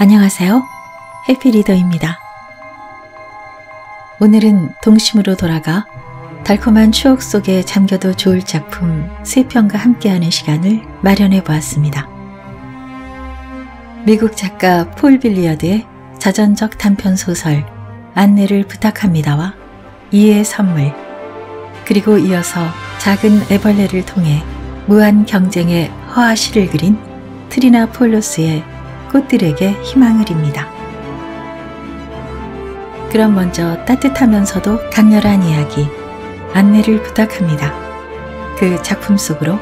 안녕하세요. 해피리더입니다. 오늘은 동심으로 돌아가 달콤한 추억 속에 잠겨도 좋을 작품 3편과 함께하는 시간을 마련해 보았습니다. 미국 작가 폴 빌리어드의 자전적 단편 소설 안내를 부탁합니다와 이의 선물 그리고 이어서 작은 애벌레를 통해 무한 경쟁의 허하시를 그린 트리나 폴로스의 꽃들에게 희망을 입니다. 그럼 먼저 따뜻하면서도 강렬한 이야기, 안내를 부탁합니다. 그 작품 속으로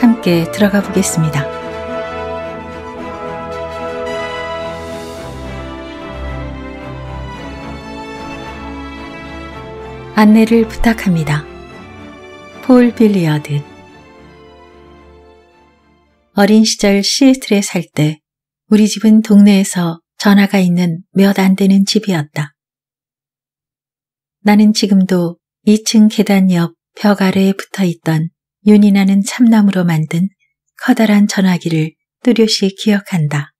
함께 들어가 보겠습니다. 안내를 부탁합니다. 폴 빌리어드 어린 시절 시애틀에 살때 우리 집은 동네에서 전화가 있는 몇 안 되는 집이었다. 나는 지금도 2층 계단 옆 벽 아래에 붙어 있던 윤이 나는 참나무로 만든 커다란 전화기를 뚜렷이 기억한다.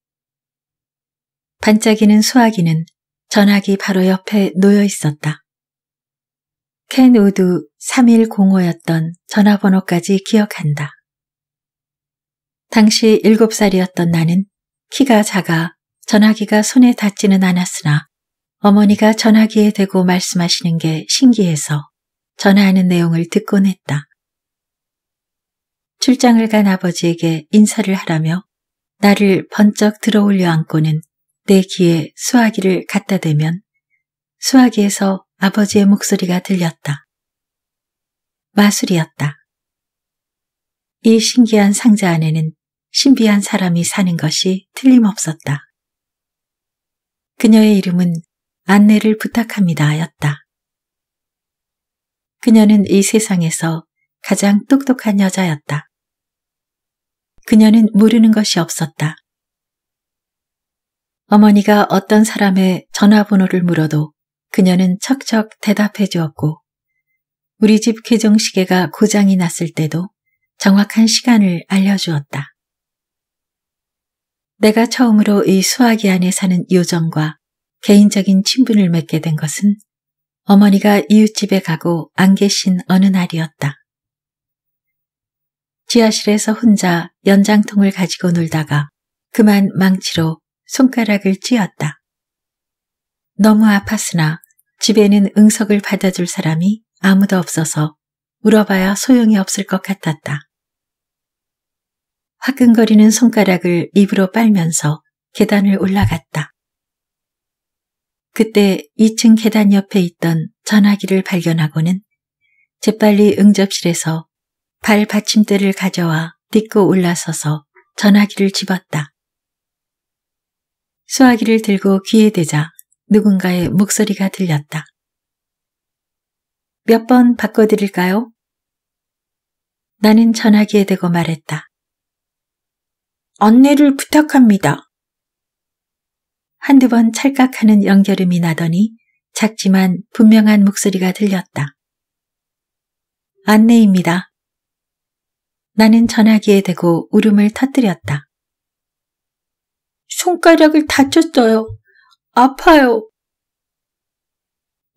반짝이는 수화기는 전화기 바로 옆에 놓여 있었다. 캔 우드 3105였던 전화번호까지 기억한다. 당시 7살이었던 나는 키가 작아 전화기가 손에 닿지는 않았으나 어머니가 전화기에 대고 말씀하시는 게 신기해서 전화하는 내용을 듣곤 했다. 출장을 간 아버지에게 인사를 하라며 나를 번쩍 들어올려 안고는 내 귀에 수화기를 갖다 대면 수화기에서 아버지의 목소리가 들렸다. 마술이었다. 이 신기한 상자 안에는 신비한 사람이 사는 것이 틀림없었다. 그녀의 이름은 안내를 부탁합니다였다. 그녀는 이 세상에서 가장 똑똑한 여자였다. 그녀는 모르는 것이 없었다. 어머니가 어떤 사람의 전화번호를 물어도 그녀는 척척 대답해 주었고, 우리 집 개정시계가 고장이 났을 때도 정확한 시간을 알려주었다. 내가 처음으로 이 수화기 안에 사는 요정과 개인적인 친분을 맺게 된 것은 어머니가 이웃집에 가고 안 계신 어느 날이었다. 지하실에서 혼자 연장통을 가지고 놀다가 그만 망치로 손가락을 찧었다. 너무 아팠으나 집에는 응석을 받아줄 사람이 아무도 없어서 물어봐야 소용이 없을 것 같았다. 화끈거리는 손가락을 입으로 빨면서 계단을 올라갔다. 그때 2층 계단 옆에 있던 전화기를 발견하고는 재빨리 응접실에서 발 받침대를 가져와 딛고 올라서서 전화기를 집었다. 수화기를 들고 귀에 대자 누군가의 목소리가 들렸다. 몇 번 바꿔드릴까요? 나는 전화기에 대고 말했다. 안내를 부탁합니다. 한두 번 찰칵하는 연결음이 나더니 작지만 분명한 목소리가 들렸다. 안내입니다. 나는 전화기에 대고 울음을 터뜨렸다. 손가락을 다쳤어요. 아파요.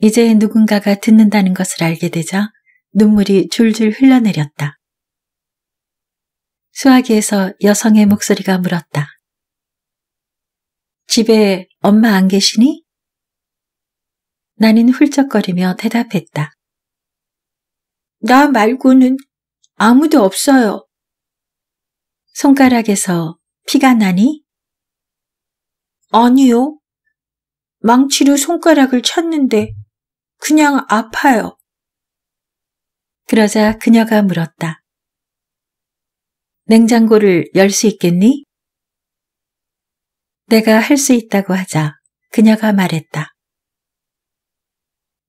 이제 누군가가 듣는다는 것을 알게 되자 눈물이 줄줄 흘러내렸다. 수화기에서 여성의 목소리가 물었다. 집에 엄마 안 계시니? 나는 훌쩍거리며 대답했다. 나 말고는 아무도 없어요. 손가락에서 피가 나니? 아니요. 망치로 손가락을 쳤는데 그냥 아파요. 그러자 그녀가 물었다. 냉장고를 열 수 있겠니? 내가 할 수 있다고 하자 그녀가 말했다.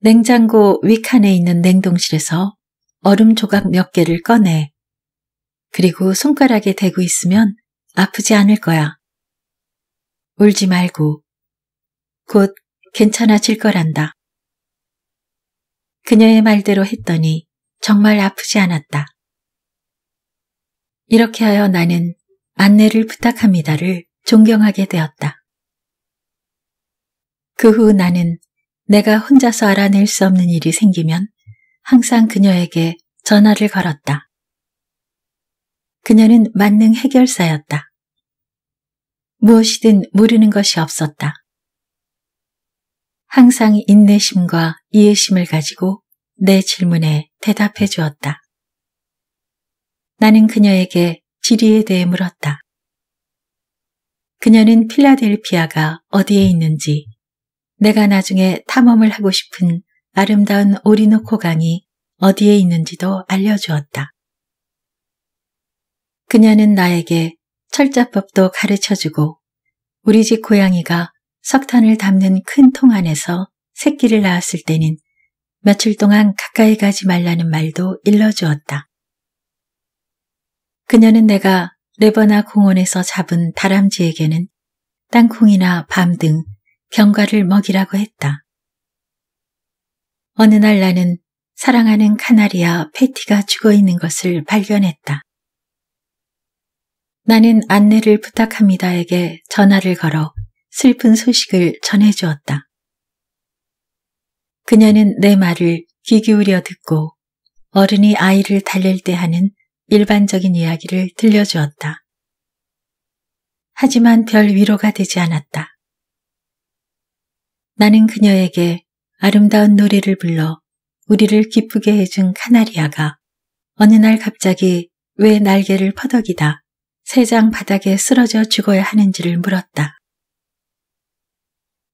냉장고 위칸에 있는 냉동실에서 얼음 조각 몇 개를 꺼내. 그리고 손가락에 대고 있으면 아프지 않을 거야. 울지 말고. 곧 괜찮아질 거란다. 그녀의 말대로 했더니 정말 아프지 않았다. 이렇게 하여 나는 안내를 부탁합니다를 존경하게 되었다. 그 후 나는 내가 혼자서 알아낼 수 없는 일이 생기면 항상 그녀에게 전화를 걸었다. 그녀는 만능 해결사였다. 무엇이든 모르는 것이 없었다. 항상 인내심과 이해심을 가지고 내 질문에 대답해 주었다. 나는 그녀에게 지리에 대해 물었다. 그녀는 필라델피아가 어디에 있는지, 내가 나중에 탐험을 하고 싶은 아름다운 오리노코 강이 어디에 있는지도 알려주었다. 그녀는 나에게 철자법도 가르쳐주고 우리 집 고양이가 석탄을 담는 큰 통 안에서 새끼를 낳았을 때는 며칠 동안 가까이 가지 말라는 말도 일러주었다. 그녀는 내가 레버나 공원에서 잡은 다람쥐에게는 땅콩이나 밤등 병과를 먹이라고 했다. 어느 날 나는 사랑하는 카나리아 패티가 죽어 있는 것을 발견했다. 나는 안내를 부탁합니다에게 전화를 걸어 슬픈 소식을 전해주었다. 그녀는 내 말을 귀 기울여 듣고 어른이 아이를 달랠 때 하는 일반적인 이야기를 들려주었다. 하지만 별 위로가 되지 않았다. 나는 그녀에게 아름다운 노래를 불러 우리를 기쁘게 해준 카나리아가 어느 날 갑자기 왜 날개를 퍼덕이다 새장 바닥에 쓰러져 죽어야 하는지를 물었다.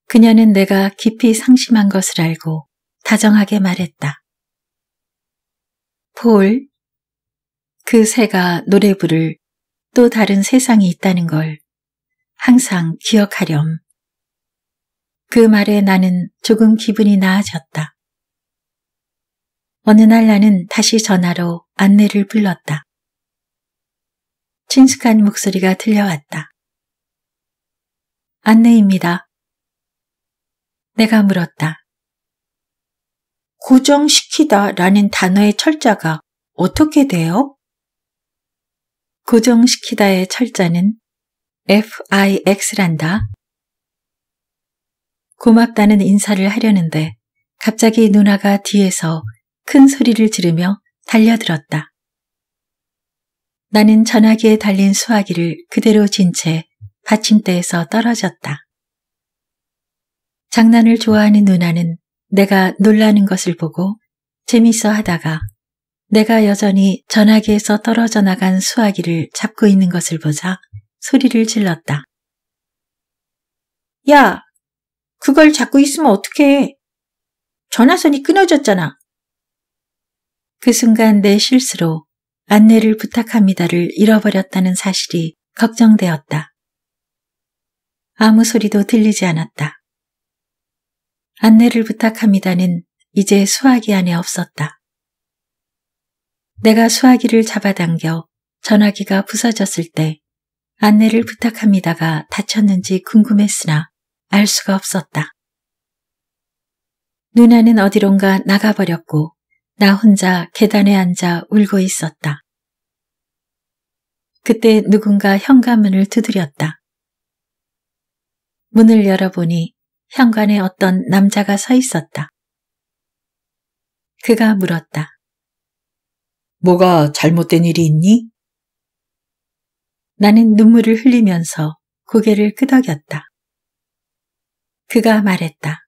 그녀는 내가 깊이 상심한 것을 알고 다정하게 말했다. 폴, 그 새가 노래 부를 또 다른 세상이 있다는 걸 항상 기억하렴. 그 말에 나는 조금 기분이 나아졌다. 어느 날 나는 다시 전화로 안내를 불렀다. 친숙한 목소리가 들려왔다. 안내입니다. 내가 물었다. 고정시키다 라는 단어의 철자가 어떻게 돼요? 고정시키다의 철자는 fix란다. 고맙다는 인사를 하려는데 갑자기 누나가 뒤에서 큰 소리를 지르며 달려들었다. 나는 전화기에 달린 수화기를 그대로 진 채 받침대에서 떨어졌다. 장난을 좋아하는 누나는 내가 놀라는 것을 보고 재밌어 하다가 내가 여전히 전화기에서 떨어져 나간 수화기를 잡고 있는 것을 보자 소리를 질렀다. 야, 그걸 잡고 있으면 어떡해. 전화선이 끊어졌잖아. 그 순간 내 실수로 안내를 부탁합니다를 잃어버렸다는 사실이 걱정되었다. 아무 소리도 들리지 않았다. 안내를 부탁합니다는 이제 수화기 안에 없었다. 내가 수화기를 잡아당겨 전화기가 부서졌을 때 안내를 부탁합니다가 다쳤는지 궁금했으나 알 수가 없었다. 누나는 어디론가 나가버렸고 나 혼자 계단에 앉아 울고 있었다. 그때 누군가 현관문을 두드렸다. 문을 열어보니 현관에 어떤 남자가 서 있었다. 그가 물었다. 뭐가 잘못된 일이 있니? 나는 눈물을 흘리면서 고개를 끄덕였다. 그가 말했다.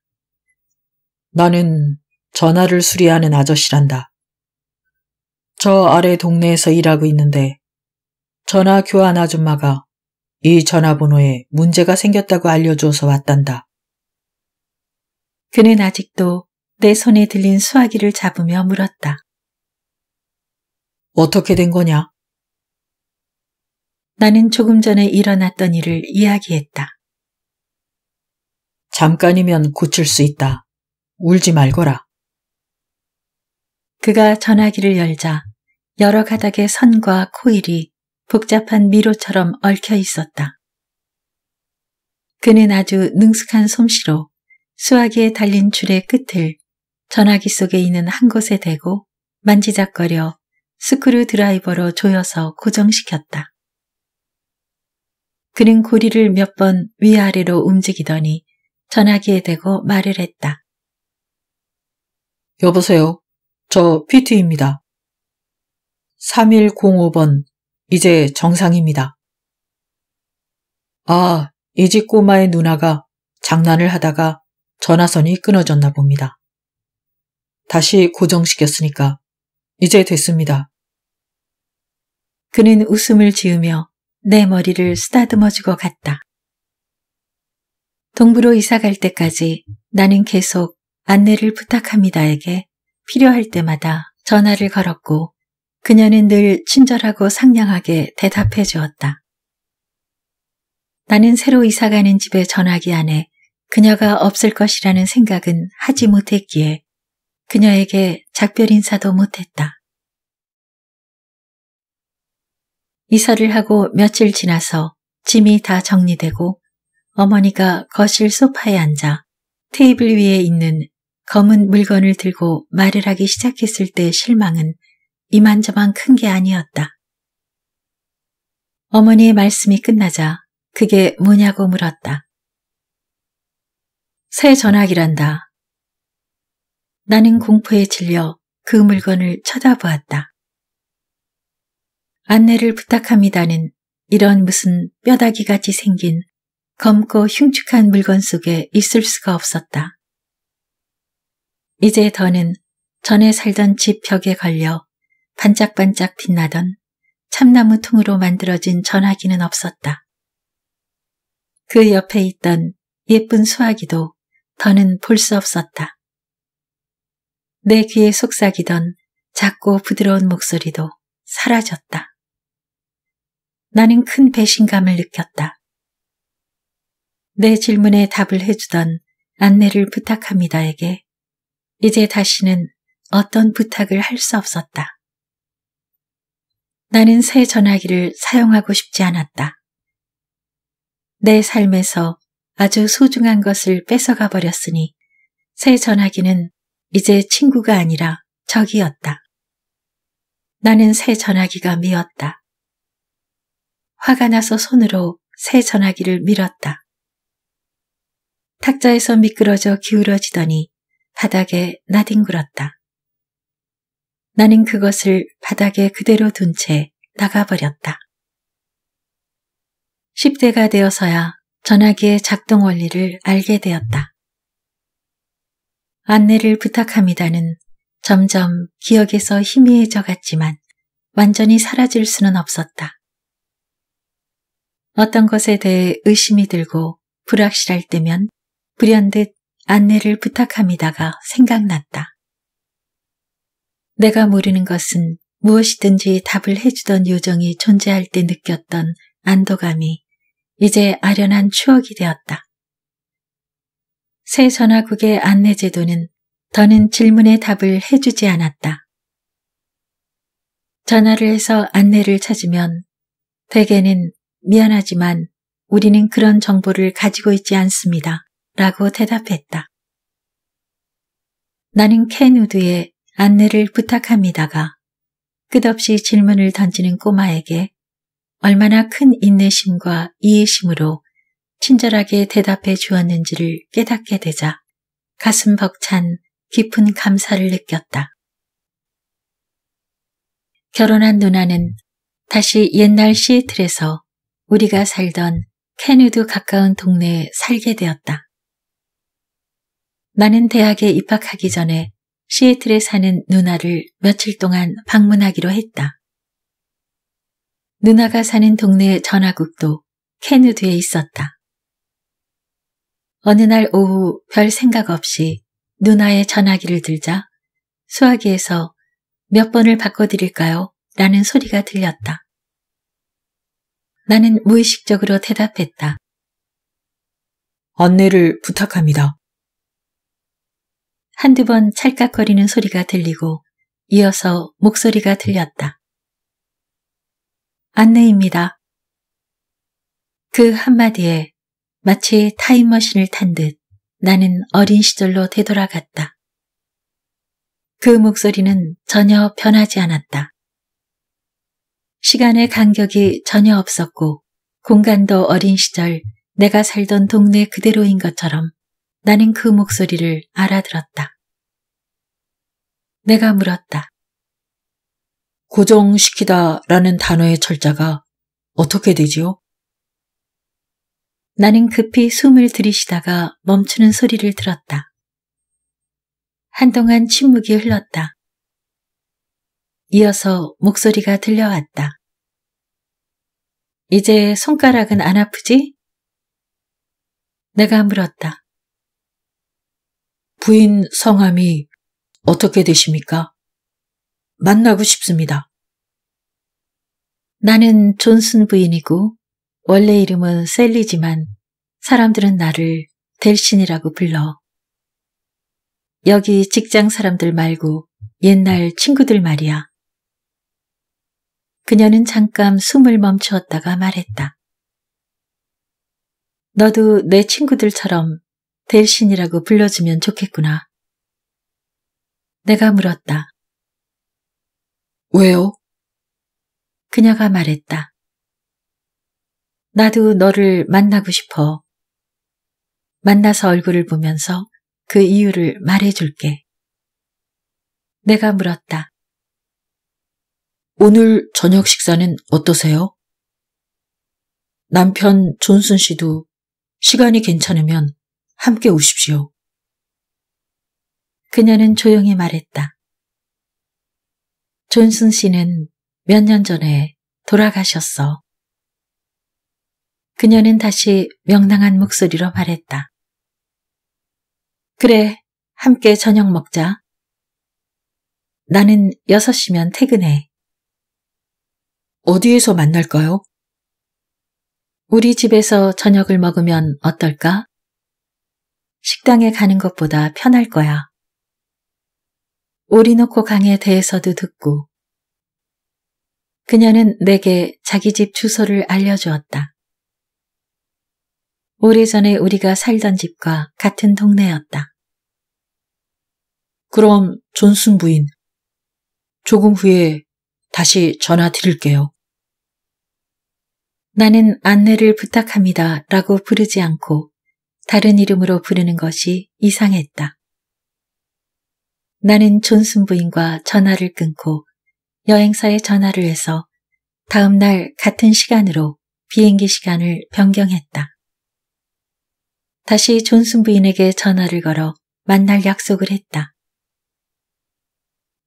나는 전화를 수리하는 아저씨란다. 저 아래 동네에서 일하고 있는데 전화 교환 아줌마가 이 전화번호에 문제가 생겼다고 알려줘서 왔단다. 그는 아직도 내 손에 들린 수화기를 잡으며 물었다. 어떻게 된 거냐? 나는 조금 전에 일어났던 일을 이야기했다. 잠깐이면 고칠 수 있다. 울지 말거라. 그가 전화기를 열자 여러 가닥의 선과 코일이 복잡한 미로처럼 얽혀 있었다. 그는 아주 능숙한 솜씨로 수화기에 달린 줄의 끝을 전화기 속에 있는 한 곳에 대고 만지작거려 스크류 드라이버로 조여서 고정시켰다. 그는 고리를 몇 번 위아래로 움직이더니 전화기에 대고 말을 했다. 여보세요. 저 피트입니다. 3105번, 이제 정상입니다. 아, 이 집 꼬마의 누나가 장난을 하다가 전화선이 끊어졌나 봅니다. 다시 고정시켰으니까 이제 됐습니다. 그는 웃음을 지으며 내 머리를 쓰다듬어 주고 갔다. 동부로 이사 갈 때까지 나는 계속 안내를 부탁합니다에게 필요할 때마다 전화를 걸었고 그녀는 늘 친절하고 상냥하게 대답해 주었다. 나는 새로 이사가는 집에 전화기 안에 그녀가 없을 것이라는 생각은 하지 못했기에 그녀에게 작별 인사도 못했다. 이사를 하고 며칠 지나서 짐이 다 정리되고 어머니가 거실 소파에 앉아 테이블 위에 있는 검은 물건을 들고 말을 하기 시작했을 때 실망은 이만저만 큰 게 아니었다. 어머니의 말씀이 끝나자 그게 뭐냐고 물었다. 새 전화기란다. 나는 공포에 질려 그 물건을 쳐다보았다. 안내를 부탁합니다는 이런 무슨 뼈다귀 같이 생긴 검고 흉측한 물건 속에 있을 수가 없었다. 이제 더는 전에 살던 집 벽에 걸려 반짝반짝 빛나던 참나무 통으로 만들어진 전화기는 없었다. 그 옆에 있던 예쁜 수화기도 더는 볼 수 없었다. 내 귀에 속삭이던 작고 부드러운 목소리도 사라졌다. 나는 큰 배신감을 느꼈다. 내 질문에 답을 해주던 안내를 부탁합니다에게 이제 다시는 어떤 부탁을 할 수 없었다. 나는 새 전화기를 사용하고 싶지 않았다. 내 삶에서 아주 소중한 것을 뺏어가 버렸으니 새 전화기는 이제 친구가 아니라 적이었다. 나는 새 전화기가 미웠다 화가 나서 손으로 새 전화기를 밀었다. 탁자에서 미끄러져 기울어지더니 바닥에 나뒹굴었다. 나는 그것을 바닥에 그대로 둔 채 나가버렸다. 10대가 되어서야 전화기의 작동 원리를 알게 되었다. 안내를 부탁합니다는 점점 기억에서 희미해져 갔지만 완전히 사라질 수는 없었다. 어떤 것에 대해 의심이 들고 불확실할 때면 불현듯 안내를 부탁합니다가 생각났다. 내가 모르는 것은 무엇이든지 답을 해주던 요정이 존재할 때 느꼈던 안도감이 이제 아련한 추억이 되었다. 새 전화국의 안내제도는 더는 질문의 답을 해주지 않았다. 전화를 해서 안내를 찾으면 대개는 미안하지만 우리는 그런 정보를 가지고 있지 않습니다. 라고 대답했다. 나는 켄우드의 안내를 부탁합니다가 끝없이 질문을 던지는 꼬마에게 얼마나 큰 인내심과 이해심으로 친절하게 대답해 주었는지를 깨닫게 되자 가슴 벅찬 깊은 감사를 느꼈다. 결혼한 누나는 다시 옛날 시애틀에서 우리가 살던 캐누드 가까운 동네에 살게 되었다. 나는 대학에 입학하기 전에 시애틀에 사는 누나를 며칠 동안 방문하기로 했다. 누나가 사는 동네 전화국도 캐누드에 있었다. 어느 날 오후 별 생각 없이 누나의 전화기를 들자 수화기에서 몇 번을 바꿔드릴까요? 라는 소리가 들렸다. 나는 무의식적으로 대답했다. 안내를 부탁합니다. 한두 번 찰칵거리는 소리가 들리고 이어서 목소리가 들렸다. 안내입니다. 그 한마디에 마치 타임머신을 탄 듯 나는 어린 시절로 되돌아갔다. 그 목소리는 전혀 변하지 않았다. 시간의 간격이 전혀 없었고 공간도 어린 시절 내가 살던 동네 그대로인 것처럼 나는 그 목소리를 알아들었다. 내가 물었다. 고정시키다 라는 단어의 철자가 어떻게 되지요? 나는 급히 숨을 들이쉬다가 멈추는 소리를 들었다. 한동안 침묵이 흘렀다. 이어서 목소리가 들려왔다. 이제 손가락은 안 아프지? 내가 물었다. 부인 성함이 어떻게 되십니까? 만나고 싶습니다. 나는 존슨 부인이고 원래 이름은 셀리지만 사람들은 나를 델신이라고 불러. 여기 직장 사람들 말고 옛날 친구들 말이야. 그녀는 잠깐 숨을 멈추었다가 말했다. 너도 내 친구들처럼 델신이라고 불러주면 좋겠구나. 내가 물었다. 왜요? 그녀가 말했다. 나도 너를 만나고 싶어. 만나서 얼굴을 보면서 그 이유를 말해줄게. 내가 물었다. 오늘 저녁 식사는 어떠세요? 남편 존슨 씨도 시간이 괜찮으면 함께 오십시오. 그녀는 조용히 말했다. 존슨 씨는 몇 년 전에 돌아가셨어. 그녀는 다시 명랑한 목소리로 말했다. 그래, 함께 저녁 먹자. 나는 6시면 퇴근해. 어디에서 만날까요? 우리 집에서 저녁을 먹으면 어떨까? 식당에 가는 것보다 편할 거야. 오리노코 강에 대해서도 듣고 그녀는 내게 자기 집 주소를 알려주었다. 오래전에 우리가 살던 집과 같은 동네였다. 그럼 존슨 부인, 조금 후에 다시 전화 드릴게요. 나는 안내를 부탁합니다 라고 부르지 않고 다른 이름으로 부르는 것이 이상했다. 나는 존슨 부인과 전화를 끊고 여행사에 전화를 해서 다음날 같은 시간으로 비행기 시간을 변경했다. 다시 존슨 부인에게 전화를 걸어 만날 약속을 했다.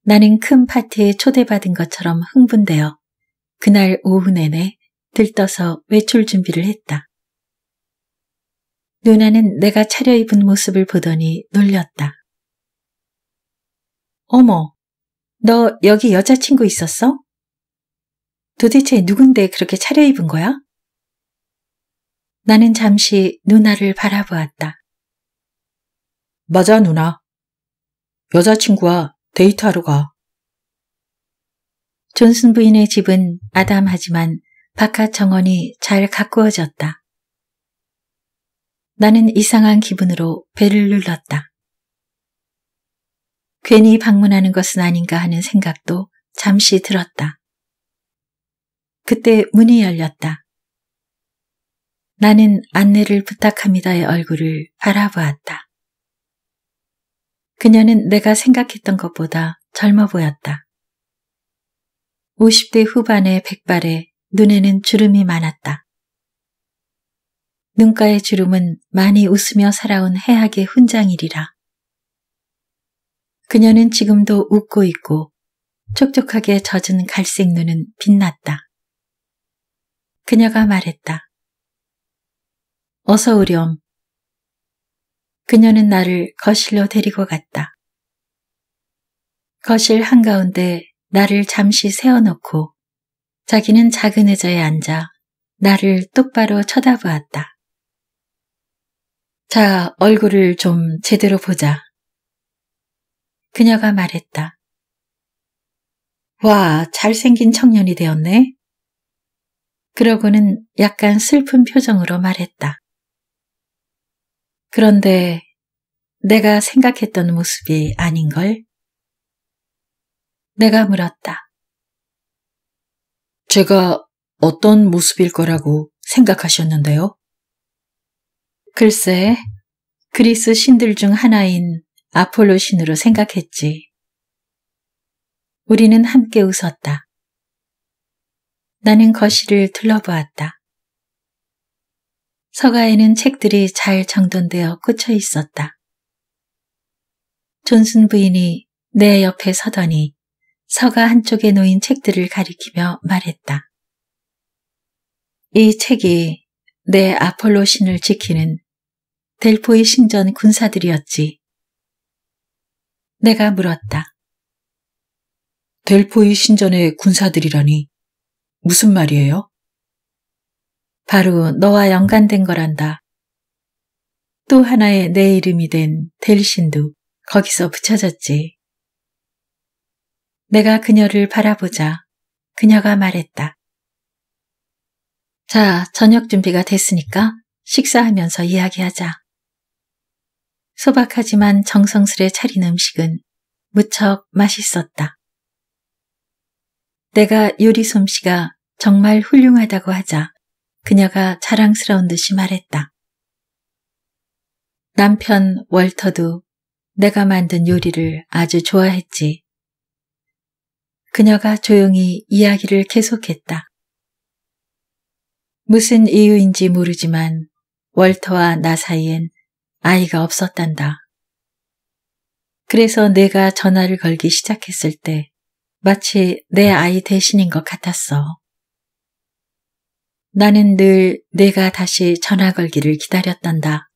나는 큰 파티에 초대받은 것처럼 흥분되어 그날 오후 내내 들떠서 외출 준비를 했다. 누나는 내가 차려입은 모습을 보더니 놀렸다. 어머, 너 여기 여자친구 있었어? 도대체 누군데 그렇게 차려입은 거야? 나는 잠시 누나를 바라보았다. 맞아, 누나. 여자친구와 데이트하러 가. 존슨 부인의 집은 아담하지만 바깥 정원이 잘 가꾸어졌다. 나는 이상한 기분으로 배를 눌렀다. 괜히 방문하는 것은 아닌가 하는 생각도 잠시 들었다. 그때 문이 열렸다. 나는 안내를 부탁합니다의 얼굴을 바라보았다. 그녀는 내가 생각했던 것보다 젊어 보였다. 50대 후반의 백발에 눈에는 주름이 많았다. 눈가의 주름은 많이 웃으며 살아온 해악의 훈장이리라. 그녀는 지금도 웃고 있고 촉촉하게 젖은 갈색 눈은 빛났다. 그녀가 말했다. 어서 오렴. 그녀는 나를 거실로 데리고 갔다. 거실 한가운데 나를 잠시 세워놓고 자기는 작은 의자에 앉아 나를 똑바로 쳐다보았다. 자, 얼굴을 좀 제대로 보자. 그녀가 말했다. 와, 잘생긴 청년이 되었네. 그러고는 약간 슬픈 표정으로 말했다. 그런데 내가 생각했던 모습이 아닌걸? 내가 물었다. 제가 어떤 모습일 거라고 생각하셨는데요? 글쎄, 그리스 신들 중 하나인 아폴로 신으로 생각했지. 우리는 함께 웃었다. 나는 거실을 둘러보았다. 서가에는 책들이 잘 정돈되어 꽂혀 있었다. 존슨 부인이 내 옆에 서더니 서가 한쪽에 놓인 책들을 가리키며 말했다. 이 책이 내 아폴로 신을 지키는 델포의 신전 군사들이었지. 내가 물었다. 델포의 신전의 군사들이라니 무슨 말이에요? 바로 너와 연관된 거란다. 또 하나의 내 이름이 된 델신도 거기서 붙여졌지. 내가 그녀를 바라보자 그녀가 말했다. 자, 저녁 준비가 됐으니까 식사하면서 이야기하자. 소박하지만 정성스레 차린 음식은 무척 맛있었다. 내가 요리 솜씨가 정말 훌륭하다고 하자 그녀가 자랑스러운 듯이 말했다. 남편 월터도 내가 만든 요리를 아주 좋아했지. 그녀가 조용히 이야기를 계속했다. 무슨 이유인지 모르지만 월터와 나 사이엔 아이가 없었단다. 그래서 내가 전화를 걸기 시작했을 때 마치 내 아이 대신인 것 같았어. 나는 늘 내가 다시 전화 걸기를 기다렸단다.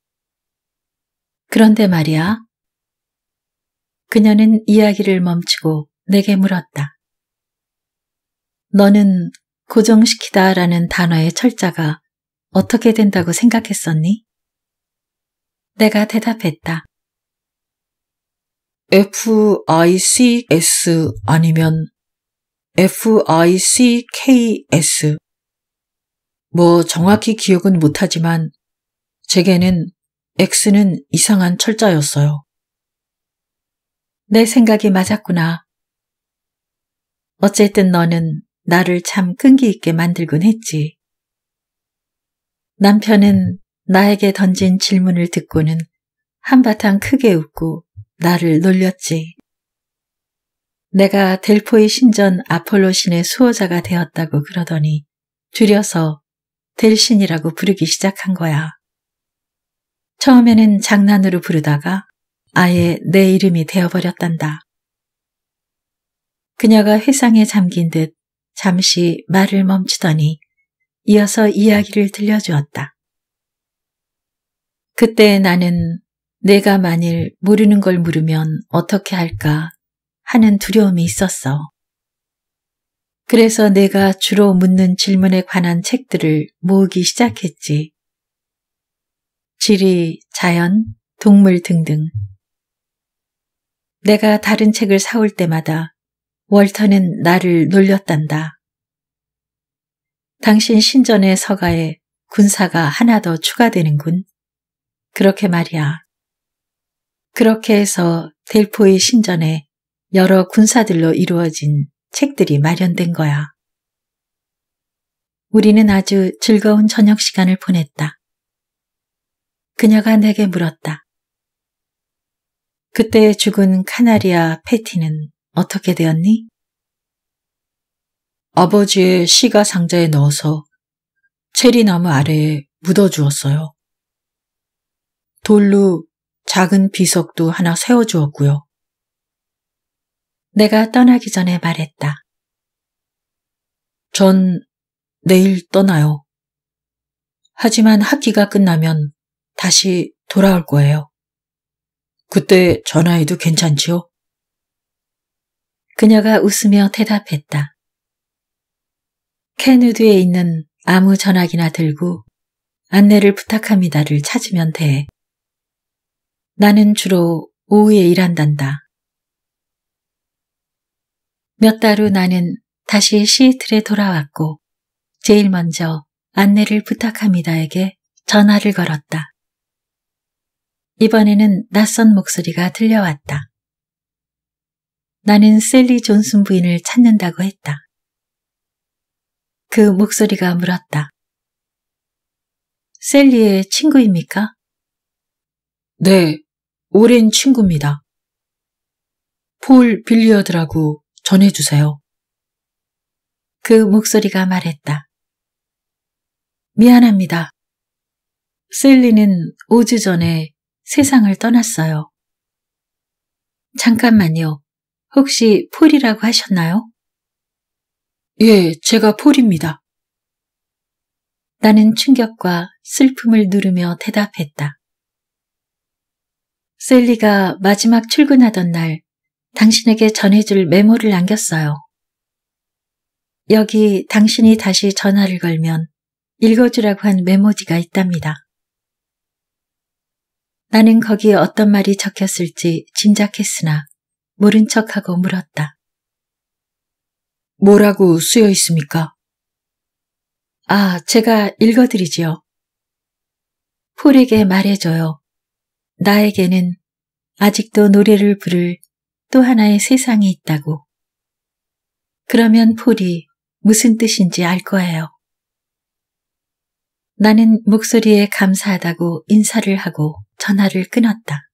그런데 말이야. 그녀는 이야기를 멈추고 내게 물었다. 너는 고정시키다 라는 단어의 철자가 어떻게 된다고 생각했었니? 내가 대답했다. FICS 아니면 FICKS 뭐 정확히 기억은 못하지만 제게는 X는 이상한 철자였어요. 내 생각이 맞았구나. 어쨌든 너는 나를 참 끈기 있게 만들곤 했지. 남편은 나에게 던진 질문을 듣고는 한바탕 크게 웃고 나를 놀렸지. 내가 델포의 신전 아폴로신의 수호자가 되었다고 그러더니 뒤려서 델신이라고 부르기 시작한 거야. 처음에는 장난으로 부르다가 아예 내 이름이 되어버렸단다. 그녀가 회상에 잠긴 듯 잠시 말을 멈추더니 이어서 이야기를 들려주었다. 그때 나는 내가 만일 모르는 걸 물으면 어떻게 할까 하는 두려움이 있었어. 그래서 내가 주로 묻는 질문에 관한 책들을 모으기 시작했지. 지리, 자연, 동물 등등. 내가 다른 책을 사올 때마다 월터는 나를 놀렸단다. 당신 신전의 서가에 군사가 하나 더 추가되는군. 그렇게 말이야. 그렇게 해서 델포의 신전에 여러 군사들로 이루어진 책들이 마련된 거야. 우리는 아주 즐거운 저녁 시간을 보냈다. 그녀가 내게 물었다. 그때 죽은 카나리아 패티는 어떻게 되었니? 아버지의 시가 상자에 넣어서 체리나무 아래에 묻어주었어요. 돌로 작은 비석도 하나 세워주었고요. 내가 떠나기 전에 말했다. 전 내일 떠나요. 하지만 학기가 끝나면 다시 돌아올 거예요. 그때 전화해도 괜찮지요? 그녀가 웃으며 대답했다. 캐누드에 있는 아무 전화기나 들고 안내를 부탁합니다를 찾으면 돼. 나는 주로 오후에 일한단다. 몇달후 나는 다시 시애틀에 돌아왔고 제일 먼저 안내를 부탁합니다에게 전화를 걸었다. 이번에는 낯선 목소리가 들려왔다. 나는 셀리 존슨 부인을 찾는다고 했다. 그 목소리가 물었다. 셀리의 친구입니까? 네, 오랜 친구입니다. 폴 빌리어드라고 전해주세요. 그 목소리가 말했다. 미안합니다. 셀리는 5주 전에 세상을 떠났어요. 잠깐만요. 혹시 폴이라고 하셨나요? 예, 제가 폴입니다. 나는 충격과 슬픔을 누르며 대답했다. 셀리가 마지막 출근하던 날 당신에게 전해줄 메모를 남겼어요. 여기 당신이 다시 전화를 걸면 읽어주라고 한 메모지가 있답니다. 나는 거기에 어떤 말이 적혔을지 짐작했으나 모른 척하고 물었다. 뭐라고 쓰여 있습니까? 아, 제가 읽어드리지요. 폴에게 말해줘요. 나에게는 아직도 노래를 부를 또 하나의 세상이 있다고. 그러면 폴이 무슨 뜻인지 알 거예요. 나는 목소리에 감사하다고 인사를 하고 전화를 끊었다.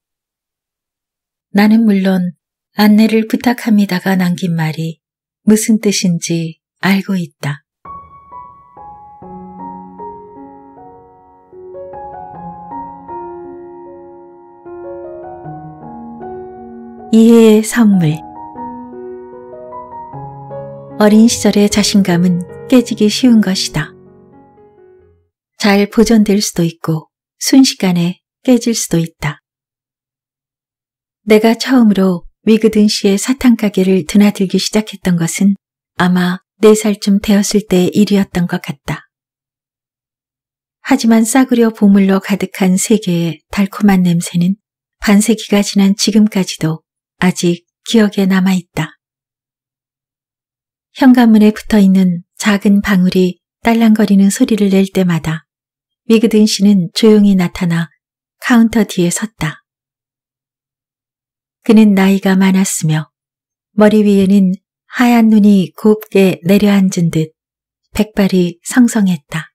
나는 물론 안내를 부탁합니다가 남긴 말이 무슨 뜻인지 알고 있다. 이해의 선물 어린 시절의 자신감은 깨지기 쉬운 것이다. 잘 보존될 수도 있고 순식간에 깨질 수도 있다. 내가 처음으로 위그든 시의 사탕 가게를 드나들기 시작했던 것은 아마 4살쯤 되었을 때의 일이었던 것 같다. 하지만 싸구려 보물로 가득한 세계의 달콤한 냄새는 반세기가 지난 지금까지도 아직 기억에 남아있다. 현관문에 붙어있는 작은 방울이 딸랑거리는 소리를 낼 때마다 미그든 씨는 조용히 나타나 카운터 뒤에 섰다. 그는 나이가 많았으며 머리 위에는 하얀 눈이 곱게 내려앉은 듯 백발이 성성했다.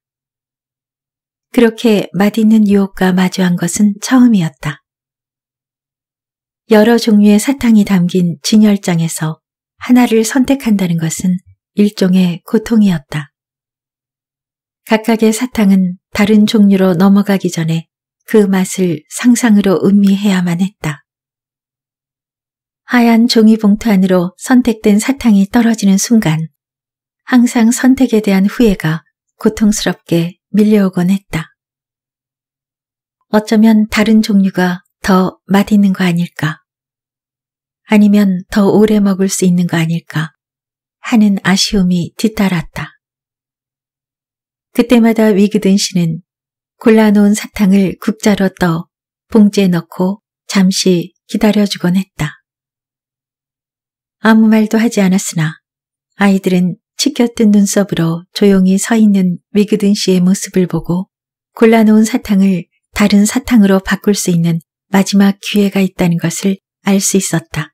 그렇게 맛있는 유혹과 마주한 것은 처음이었다. 여러 종류의 사탕이 담긴 진열장에서 하나를 선택한다는 것은 일종의 고통이었다. 각각의 사탕은 다른 종류로 넘어가기 전에 그 맛을 상상으로 음미해야만 했다. 하얀 종이봉투 안으로 선택된 사탕이 떨어지는 순간 항상 선택에 대한 후회가 고통스럽게 밀려오곤 했다. 어쩌면 다른 종류가 더 맛있는 거 아닐까? 아니면 더 오래 먹을 수 있는 거 아닐까? 하는 아쉬움이 뒤따랐다. 그때마다 위그든 씨는 골라놓은 사탕을 국자로 떠 봉지에 넣고 잠시 기다려주곤 했다. 아무 말도 하지 않았으나 아이들은 치켜뜬 눈썹으로 조용히 서 있는 위그든 씨의 모습을 보고 골라놓은 사탕을 다른 사탕으로 바꿀 수 있는 마지막 기회가 있다는 것을 알 수 있었다.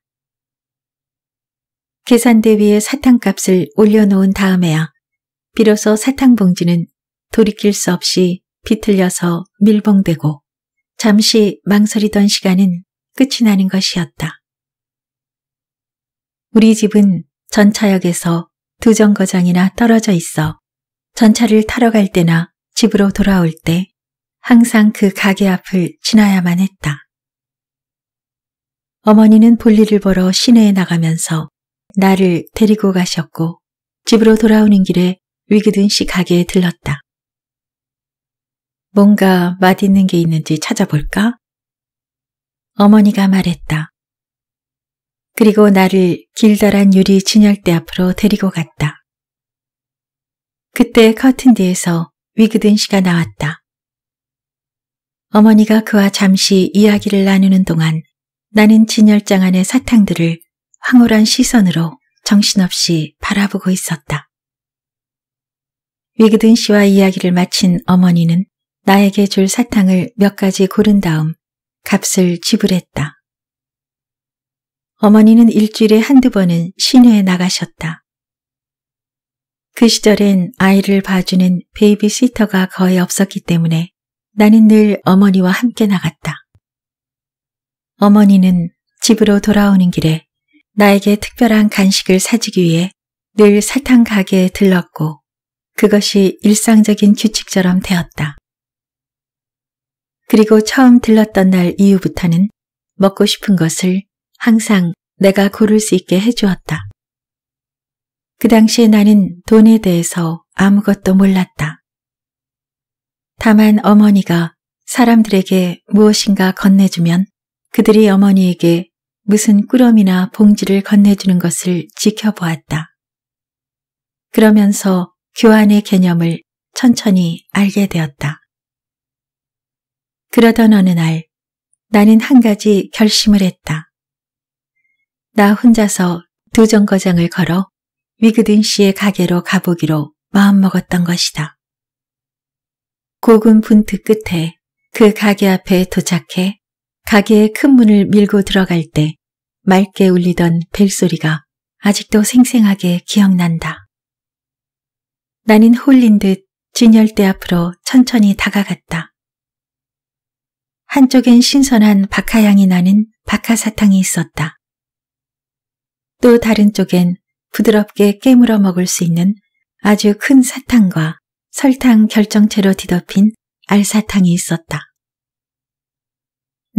계산대 위에 사탕값을 올려놓은 다음에야 비로소 사탕 봉지는 돌이킬 수 없이 비틀려서 밀봉되고 잠시 망설이던 시간은 끝이 나는 것이었다. 우리 집은 전차역에서 두 정거장이나 떨어져 있어 전차를 타러 갈 때나 집으로 돌아올 때 항상 그 가게 앞을 지나야만 했다. 어머니는 볼일을 보러 시내에 나가면서 나를 데리고 가셨고 집으로 돌아오는 길에 위그든 씨 가게에 들렀다. 뭔가 맛있는 게 있는지 찾아볼까? 어머니가 말했다. 그리고 나를 길다란 유리 진열대 앞으로 데리고 갔다. 그때 커튼 뒤에서 위그든 씨가 나왔다. 어머니가 그와 잠시 이야기를 나누는 동안 나는 진열장 안의 사탕들을 황홀한 시선으로 정신없이 바라보고 있었다. 위그든 씨와 이야기를 마친 어머니는 나에게 줄 사탕을 몇 가지 고른 다음 값을 지불했다. 어머니는 일주일에 한두 번은 시내에 나가셨다. 그 시절엔 아이를 봐주는 베이비시터가 거의 없었기 때문에 나는 늘 어머니와 함께 나갔다. 어머니는 집으로 돌아오는 길에 나에게 특별한 간식을 사주기 위해 늘 사탕 가게에 들렀고 그것이 일상적인 규칙처럼 되었다. 그리고 처음 들렀던 날 이후부터는 먹고 싶은 것을 항상 내가 고를 수 있게 해주었다. 그 당시에 나는 돈에 대해서 아무것도 몰랐다. 다만 어머니가 사람들에게 무엇인가 건네주면 그들이 어머니에게 무슨 꾸러미나 봉지를 건네주는 것을 지켜보았다. 그러면서 교환의 개념을 천천히 알게 되었다. 그러던 어느 날 나는 한 가지 결심을 했다. 나 혼자서 두 정거장을 걸어 위그든 씨의 가게로 가보기로 마음먹었던 것이다. 고군분투 끝에 그 가게 앞에 도착해 가게의 큰 문을 밀고 들어갈 때 맑게 울리던 벨소리가 아직도 생생하게 기억난다. 나는 홀린 듯 진열대 앞으로 천천히 다가갔다. 한쪽엔 신선한 박하향이 나는 박하사탕이 있었다. 또 다른 쪽엔 부드럽게 깨물어 먹을 수 있는 아주 큰 사탕과 설탕 결정체로 뒤덮인 알사탕이 있었다.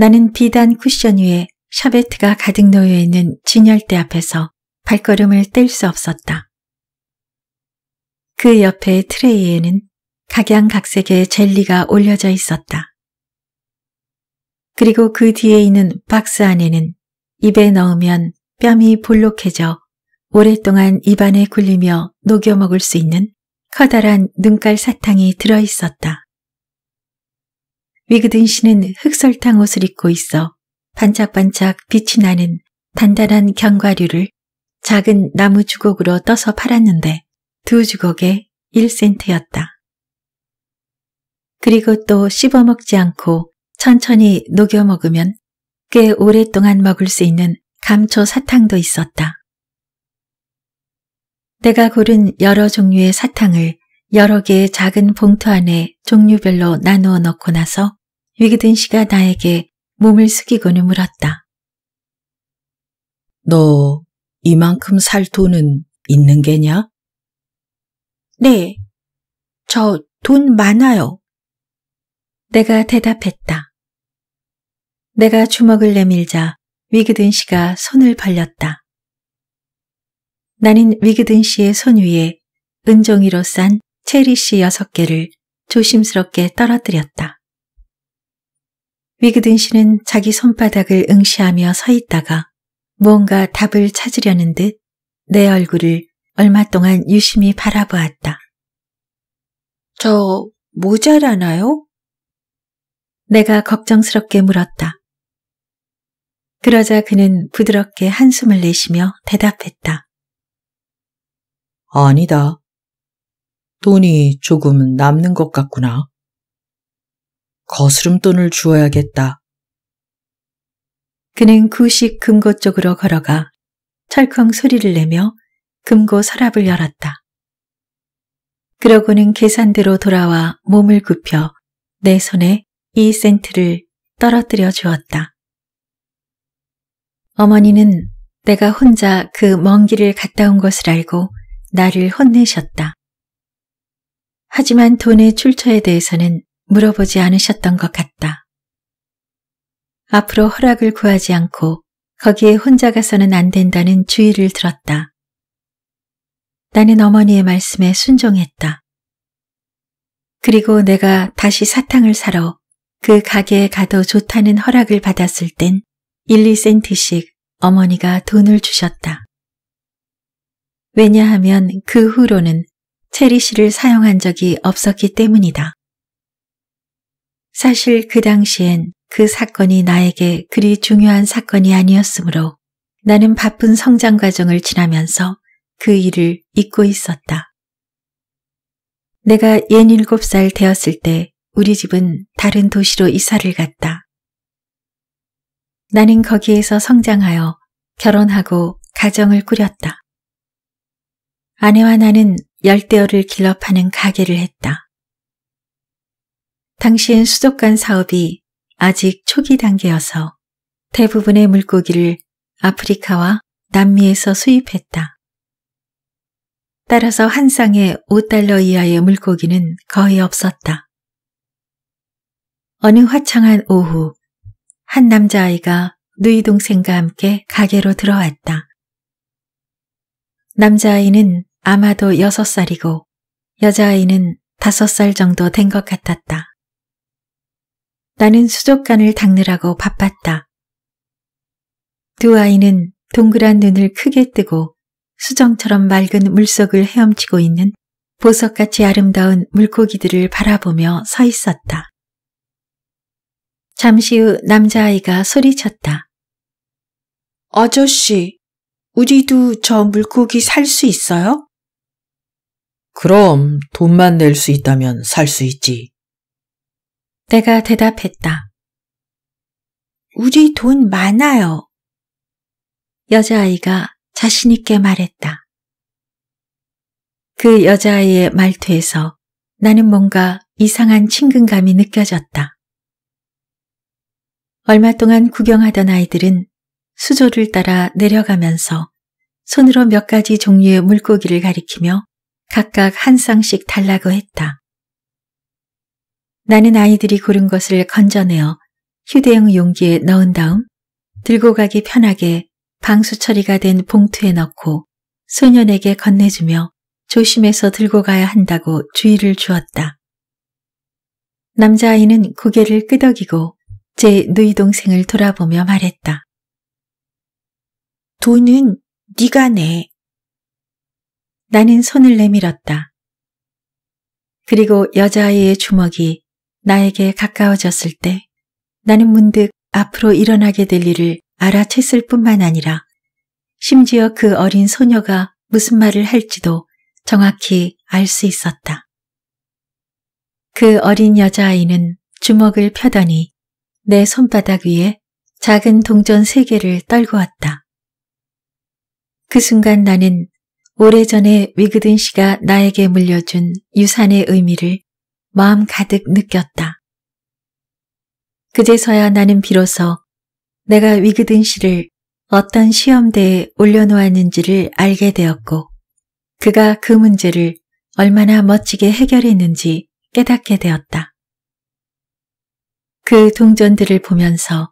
나는 비단 쿠션 위에 샤베트가 가득 놓여 있는 진열대 앞에서 발걸음을 뗄 수 없었다. 그 옆에 트레이에는 각양각색의 젤리가 올려져 있었다. 그리고 그 뒤에 있는 박스 안에는 입에 넣으면 뺨이 볼록해져 오랫동안 입안에 굴리며 녹여 먹을 수 있는 커다란 눈깔 사탕이 들어있었다. 위그든 씨는 흑설탕 옷을 입고 있어 반짝반짝 빛이 나는 단단한 견과류를 작은 나무 주걱으로 떠서 팔았는데 두 주걱에 1센트였다. 그리고 또 씹어먹지 않고 천천히 녹여 먹으면 꽤 오랫동안 먹을 수 있는 감초 사탕도 있었다. 내가 고른 여러 종류의 사탕을 여러 개의 작은 봉투 안에 종류별로 나누어 넣고 나서 위기든 씨가 나에게 몸을 숙이고는 물었다. 너 이만큼 살 돈은 있는 게냐? 네, 저 돈 많아요. 내가 대답했다. 내가 주먹을 내밀자 위그든 씨가 손을 벌렸다. 나는 위그든 씨의 손 위에 은종이로 싼 체리씨 여섯 개를 조심스럽게 떨어뜨렸다. 위그든 씨는 자기 손바닥을 응시하며 서 있다가 무언가 답을 찾으려는 듯 내 얼굴을 얼마 동안 유심히 바라보았다. 저 모자라나요? 내가 걱정스럽게 물었다. 그러자 그는 부드럽게 한숨을 내쉬며 대답했다. 아니다. 돈이 조금 남는 것 같구나. 거스름돈을 주어야겠다. 그는 구식 금고 쪽으로 걸어가 철컹 소리를 내며 금고 서랍을 열었다. 그러고는 계산대로 돌아와 몸을 굽혀 내 손에 이센트를 떨어뜨려 주었다. 어머니는 내가 혼자 그 먼 길을 갔다 온 것을 알고 나를 혼내셨다. 하지만 돈의 출처에 대해서는 물어보지 않으셨던 것 같다. 앞으로 허락을 구하지 않고 거기에 혼자 가서는 안 된다는 주의를 들었다. 나는 어머니의 말씀에 순종했다. 그리고 내가 다시 사탕을 사러 그 가게에 가도 좋다는 허락을 받았을 땐 1, 2센트씩 어머니가 돈을 주셨다. 왜냐하면 그 후로는 체리씨를 사용한 적이 없었기 때문이다. 사실 그 당시엔 그 사건이 나에게 그리 중요한 사건이 아니었으므로 나는 바쁜 성장 과정을 지나면서 그 일을 잊고 있었다. 내가 67살 되었을 때 우리 집은 다른 도시로 이사를 갔다. 나는 거기에서 성장하여 결혼하고 가정을 꾸렸다. 아내와 나는 열대어를 길러 파는 가게를 했다. 당시엔 수족관 사업이 아직 초기 단계여서 대부분의 물고기를 아프리카와 남미에서 수입했다. 따라서 한 쌍에 5달러 이하의 물고기는 거의 없었다. 어느 화창한 오후, 한 남자아이가 누이 동생과 함께 가게로 들어왔다. 남자아이는 아마도 6살이고 여자아이는 5살 정도 된 것 같았다. 나는 수족관을 닦느라고 바빴다. 두 아이는 동그란 눈을 크게 뜨고 수정처럼 맑은 물속을 헤엄치고 있는 보석같이 아름다운 물고기들을 바라보며 서 있었다. 잠시 후 남자아이가 소리쳤다. 아저씨, 우리도 저 물고기 살 수 있어요? 그럼 돈만 낼 수 있다면 살 수 있지. 내가 대답했다. 우리 돈 많아요. 여자아이가 자신있게 말했다. 그 여자아이의 말투에서 나는 뭔가 이상한 친근감이 느껴졌다. 얼마 동안 구경하던 아이들은 수조를 따라 내려가면서 손으로 몇 가지 종류의 물고기를 가리키며 각각 한 쌍씩 달라고 했다. 나는 아이들이 고른 것을 건져내어 휴대용 용기에 넣은 다음 들고 가기 편하게 방수 처리가 된 봉투에 넣고 소년에게 건네주며 조심해서 들고 가야 한다고 주의를 주었다. 남자아이는 고개를 끄덕이고 제 누이 동생을 돌아보며 말했다. 돈은 네가 내. 나는 손을 내밀었다. 그리고 여자아이의 주먹이 나에게 가까워졌을 때 나는 문득 앞으로 일어나게 될 일을 알아챘을 뿐만 아니라 심지어 그 어린 소녀가 무슨 말을 할지도 정확히 알 수 있었다. 그 어린 여자아이는 주먹을 펴더니 내 손바닥 위에 작은 동전 세 개를 떨구었다. 그 순간 나는 오래전에 위그든 씨가 나에게 물려준 유산의 의미를 마음 가득 느꼈다. 그제서야 나는 비로소 내가 위그든 씨를 어떤 시험대에 올려놓았는지를 알게 되었고 그가 그 문제를 얼마나 멋지게 해결했는지 깨닫게 되었다. 그 동전들을 보면서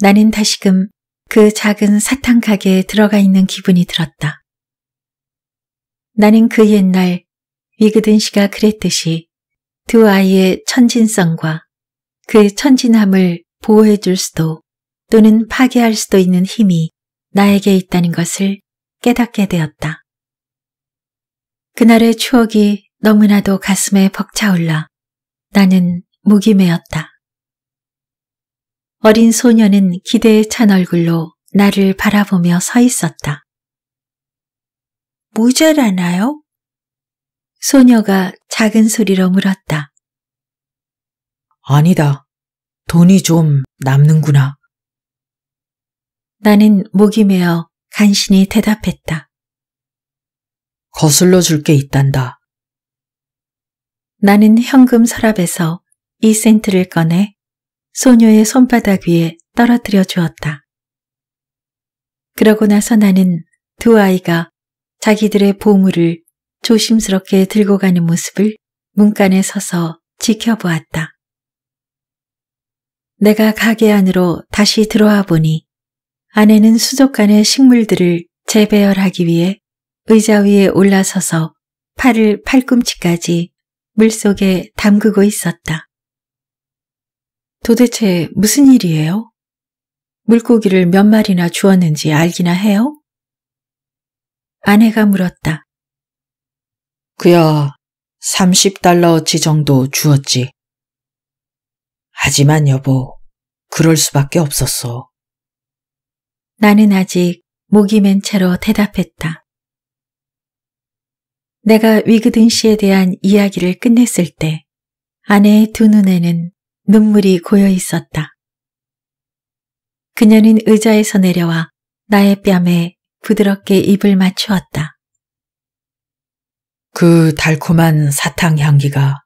나는 다시금 그 작은 사탕 가게에 들어가 있는 기분이 들었다. 나는 그 옛날 위그든 씨가 그랬듯이 두 아이의 천진성과 그 천진함을 보호해 줄 수도 또는 파괴할 수도 있는 힘이 나에게 있다는 것을 깨닫게 되었다. 그날의 추억이 너무나도 가슴에 벅차올라 나는 무기매였다. 어린 소녀는 기대에 찬 얼굴로 나를 바라보며 서 있었다. 무죄라나요 소녀가 작은 소리로 물었다. 아니다. 돈이 좀 남는구나. 나는 목이 메어 간신히 대답했다. 거슬러 줄 게 있단다. 나는 현금 서랍에서 2센트를 꺼내 소녀의 손바닥 위에 떨어뜨려 주었다. 그러고 나서 나는 두 아이가 자기들의 보물을 조심스럽게 들고 가는 모습을 문간에 서서 지켜보았다. 내가 가게 안으로 다시 들어와 보니 아내는 수족관의 식물들을 재배열하기 위해 의자 위에 올라서서 팔을 팔꿈치까지 물속에 담그고 있었다. 도대체 무슨 일이에요? 물고기를 몇 마리나 주었는지 알기나 해요? 아내가 물었다. 그야 30달러어치 정도 주었지. 하지만 여보, 그럴 수밖에 없었어. 나는 아직 목이 맨 채로 대답했다. 내가 위그든 씨에 대한 이야기를 끝냈을 때 아내의 두 눈에는 눈물이 고여 있었다. 그녀는 의자에서 내려와 나의 뺨에 부드럽게 입을 맞추었다. 그 달콤한 사탕 향기가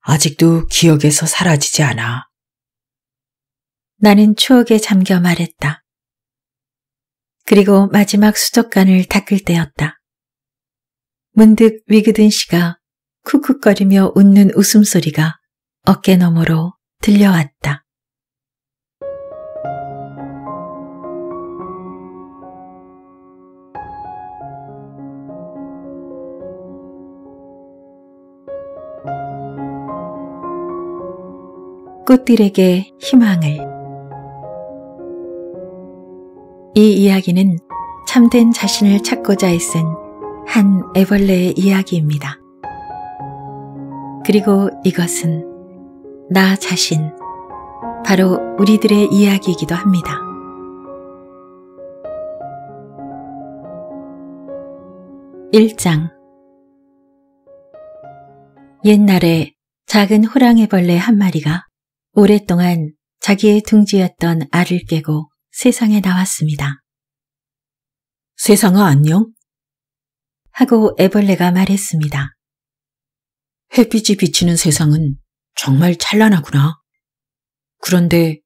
아직도 기억에서 사라지지 않아. 나는 추억에 잠겨 말했다. 그리고 마지막 수족관을 닦을 때였다. 문득 위그든 씨가 쿡쿡거리며 웃는 웃음소리가 어깨 너머로 들려왔다. 꽃들에게 희망을 이 이야기는 참된 자신을 찾고자 애쓴 한 애벌레의 이야기입니다. 그리고 이것은 나 자신, 바로 우리들의 이야기이기도 합니다. 1장 옛날에 작은 호랑이벌레 한 마리가 오랫동안 자기의 둥지였던 알을 깨고 세상에 나왔습니다. 세상아 안녕? 하고 애벌레가 말했습니다. 햇빛이 비치는 세상은 정말 찬란하구나. 그런데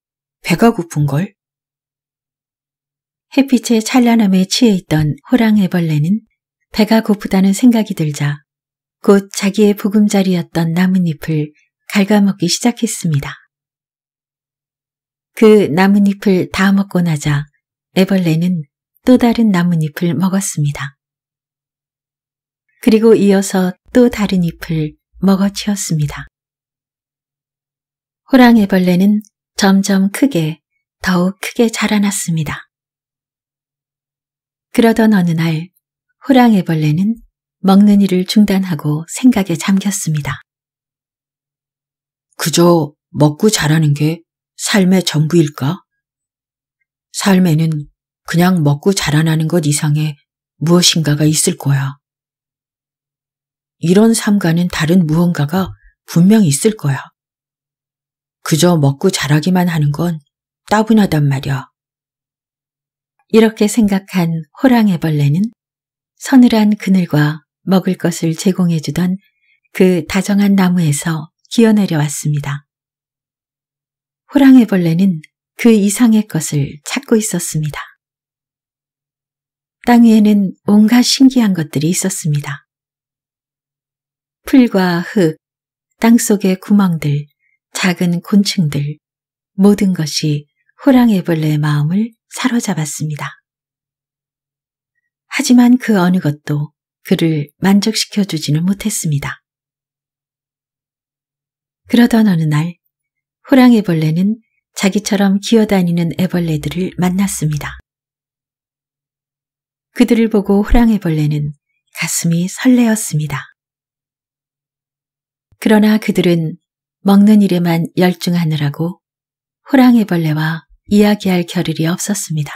배가 고픈걸? 햇빛의 찬란함에 취해 있던 호랑애벌레는 배가 고프다는 생각이 들자 곧 자기의 보금자리였던 나뭇잎을 갉아먹기 시작했습니다. 그 나뭇잎을 다 먹고 나자 애벌레는 또 다른 나뭇잎을 먹었습니다. 그리고 이어서 또 다른 잎을 먹어치웠습니다. 호랑애벌레는 점점 크게, 더욱 크게 자라났습니다. 그러던 어느 날 호랑애벌레는 먹는 일을 중단하고 생각에 잠겼습니다. 그저 먹고 자라는 게 삶의 전부일까? 삶에는 그냥 먹고 자라나는 것 이상의 무엇인가가 있을 거야. 이런 삶과는 다른 무언가가 분명 있을 거야. 그저 먹고 자라기만 하는 건 따분하단 말이야. 이렇게 생각한 호랑애벌레는 서늘한 그늘과 먹을 것을 제공해주던 그 다정한 나무에서 기어내려왔습니다. 호랑이벌레는그 이상의 것을 찾고 있었습니다. 땅 위에는 온갖 신기한 것들이 있었습니다. 풀과 흙, 땅속의 구멍들, 작은 곤충들, 모든 것이 호랑이벌레의 마음을 사로잡았습니다. 하지만 그 어느 것도 그를 만족시켜 주지는 못했습니다. 그러던 어느 날 호랑이벌레는 자기처럼 기어다니는 애벌레들을 만났습니다. 그들을 보고 호랑이벌레는 가슴이 설레었습니다. 그러나 그들은 먹는 일에만 열중하느라고 호랑이벌레와 이야기할 겨를이 없었습니다.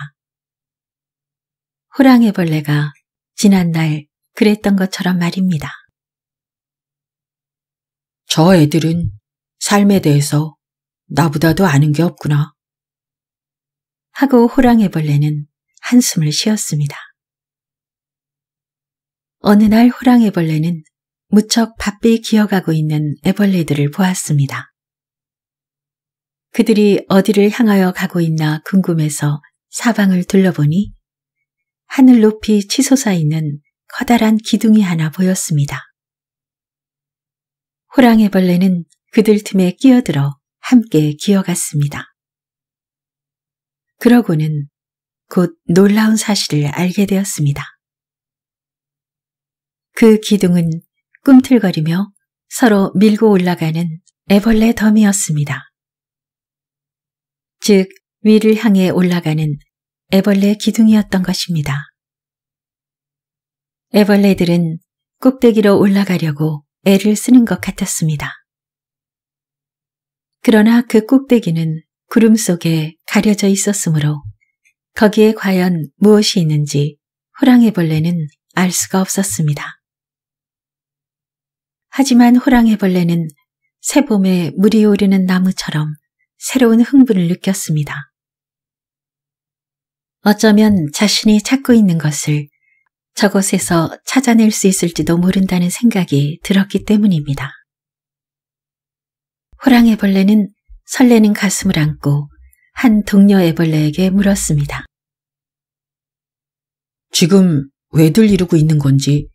호랑이벌레가 지난날 그랬던 것처럼 말입니다. 저 애들은 삶에 대해서 나보다도 아는 게 없구나. 하고 호랑이벌레는 한숨을 쉬었습니다. 어느 날호랑이벌레는 무척 바삐 기어가고 있는 애벌레들을 보았습니다. 그들이 어디를 향하여 가고 있나 궁금해서 사방을 둘러보니 하늘 높이 치솟아 있는 커다란 기둥이 하나 보였습니다. 호랑이벌레는 그들 틈에 끼어들어 함께 기어갔습니다. 그러고는 곧 놀라운 사실을 알게 되었습니다. 그 기둥은 꿈틀거리며 서로 밀고 올라가는 애벌레 덤이었습니다. 즉, 위를 향해 올라가는 애벌레 기둥이었던 것입니다. 애벌레들은 꼭대기로 올라가려고 애를 쓰는 것 같았습니다. 그러나 그 꼭대기는 구름 속에 가려져 있었으므로 거기에 과연 무엇이 있는지 호랑이벌레는 알 수가 없었습니다. 하지만 호랑이벌레는 새봄에 물이 오르는 나무처럼 새로운 흥분을 느꼈습니다. 어쩌면 자신이 찾고 있는 것을 저곳에서 찾아낼 수 있을지도 모른다는 생각이 들었기 때문입니다. 호랑애벌레는 설레는 가슴을 안고 한 동료 애벌레에게 물었습니다. 지금 왜들 이러고 있는 건지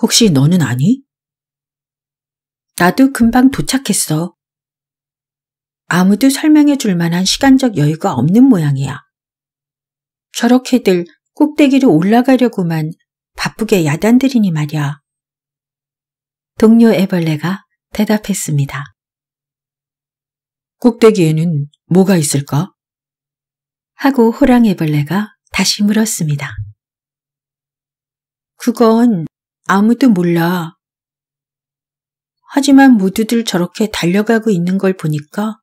혹시 너는 아니? 나도 금방 도착했어. 아무도 설명해 줄 만한 시간적 여유가 없는 모양이야. 저렇게들 꼭대기를 올라가려고만 바쁘게 야단들이니 말야. 이 동료 애벌레가 대답했습니다. 꼭대기에는 뭐가 있을까? 하고 호랑이벌레가 다시 물었습니다. 그건 아무도 몰라. 하지만 모두들 저렇게 달려가고 있는 걸 보니까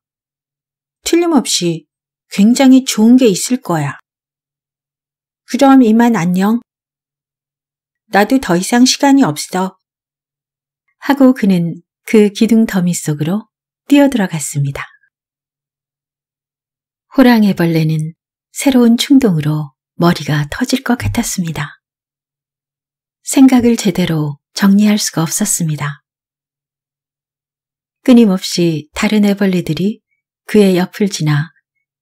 틀림없이 굉장히 좋은 게 있을 거야. 그럼 이만 안녕. 나도 더 이상 시간이 없어. 하고 그는 그 기둥 더미 속으로 뛰어들어갔습니다. 호랑이벌레는 새로운 충동으로 머리가 터질 것 같았습니다. 생각을 제대로 정리할 수가 없었습니다. 끊임없이 다른 애벌레들이 그의 옆을 지나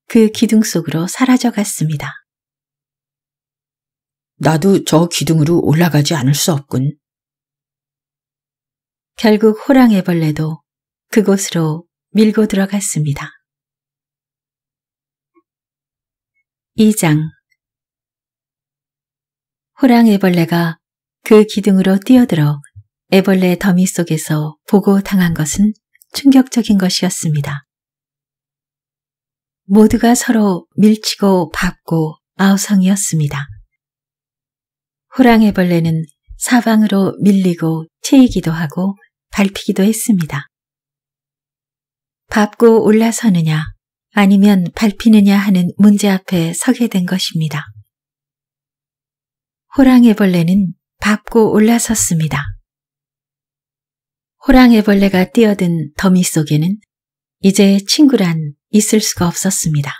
그 기둥 속으로 사라져 갔습니다. 나도 저 기둥으로 올라가지 않을 수 없군. 결국 호랑애벌레도 그곳으로 밀고 들어갔습니다. 2장 호랑애벌레가 그 기둥으로 뛰어들어 애벌레 더미 속에서 보고 당한 것은 충격적인 것이었습니다. 모두가 서로 밀치고 밟고 아우성이었습니다. 호랑애벌레는 사방으로 밀리고 채이기도 하고 밟히기도 했습니다. 밟고 올라서느냐 아니면 밟히느냐 하는 문제 앞에 서게 된 것입니다. 호랑이벌레는 밟고 올라섰습니다. 호랑이벌레가 뛰어든 더미 속에는 이제 친구란 있을 수가 없었습니다.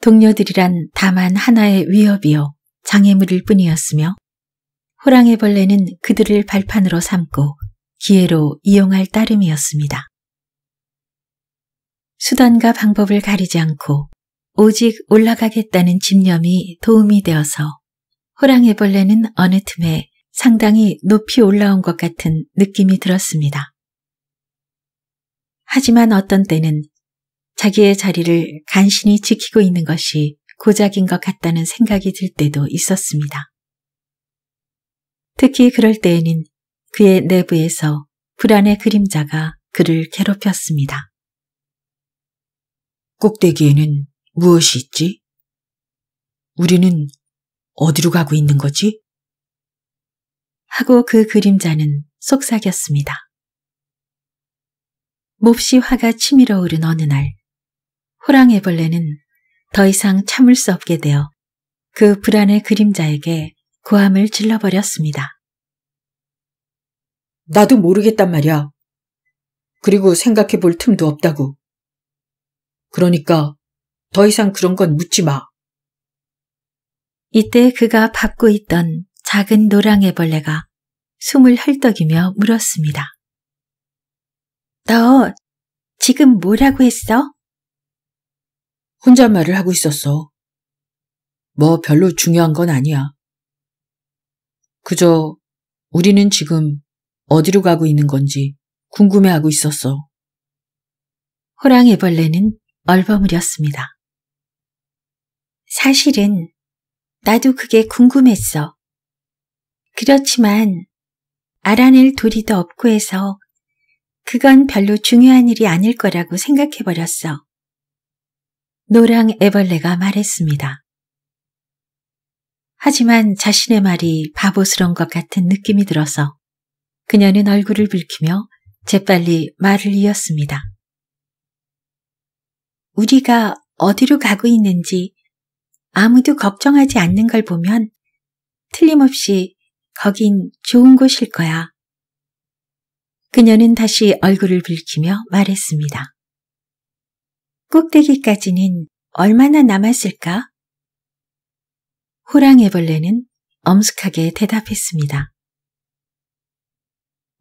동료들이란 다만 하나의 위협이요 장애물일 뿐이었으며 호랑이벌레는 그들을 발판으로 삼고 기회로 이용할 따름이었습니다. 수단과 방법을 가리지 않고 오직 올라가겠다는 집념이 도움이 되어서 호랑이벌레는 어느 틈에 상당히 높이 올라온 것 같은 느낌이 들었습니다. 하지만 어떤 때는 자기의 자리를 간신히 지키고 있는 것이 고작인 것 같다는 생각이 들 때도 있었습니다. 특히 그럴 때에는 그의 내부에서 불안의 그림자가 그를 괴롭혔습니다. 꼭대기에는 무엇이 있지? 우리는 어디로 가고 있는 거지? 하고 그 그림자는 속삭였습니다. 몹시 화가 치밀어 오른 어느 날, 호랑애벌레는 더 이상 참을 수 없게 되어 그 불안의 그림자에게 고함을 질러버렸습니다. 나도 모르겠단 말이야. 그리고 생각해 볼 틈도 없다고. 그러니까 더 이상 그런 건 묻지 마. 이때 그가 받고 있던 작은 노랑애 벌레가 숨을 헐떡이며 물었습니다. 너 지금 뭐라고 했어? 혼잣말을 하고 있었어. 뭐 별로 중요한 건 아니야. 그저 우리는 지금 어디로 가고 있는 건지 궁금해하고 있었어. 호랑애벌레는 얼버무렸습니다. 사실은 나도 그게 궁금했어. 그렇지만 알아낼 도리도 없고 해서 그건 별로 중요한 일이 아닐 거라고 생각해버렸어. 노랑 애벌레가 말했습니다. 하지만 자신의 말이 바보스러운 것 같은 느낌이 들어서 그녀는 얼굴을 붉히며 재빨리 말을 이었습니다. 우리가 어디로 가고 있는지 아무도 걱정하지 않는 걸 보면 틀림없이 거긴 좋은 곳일 거야. 그녀는 다시 얼굴을 붉히며 말했습니다. 꼭대기까지는 얼마나 남았을까? 호랑애벌레는 엄숙하게 대답했습니다.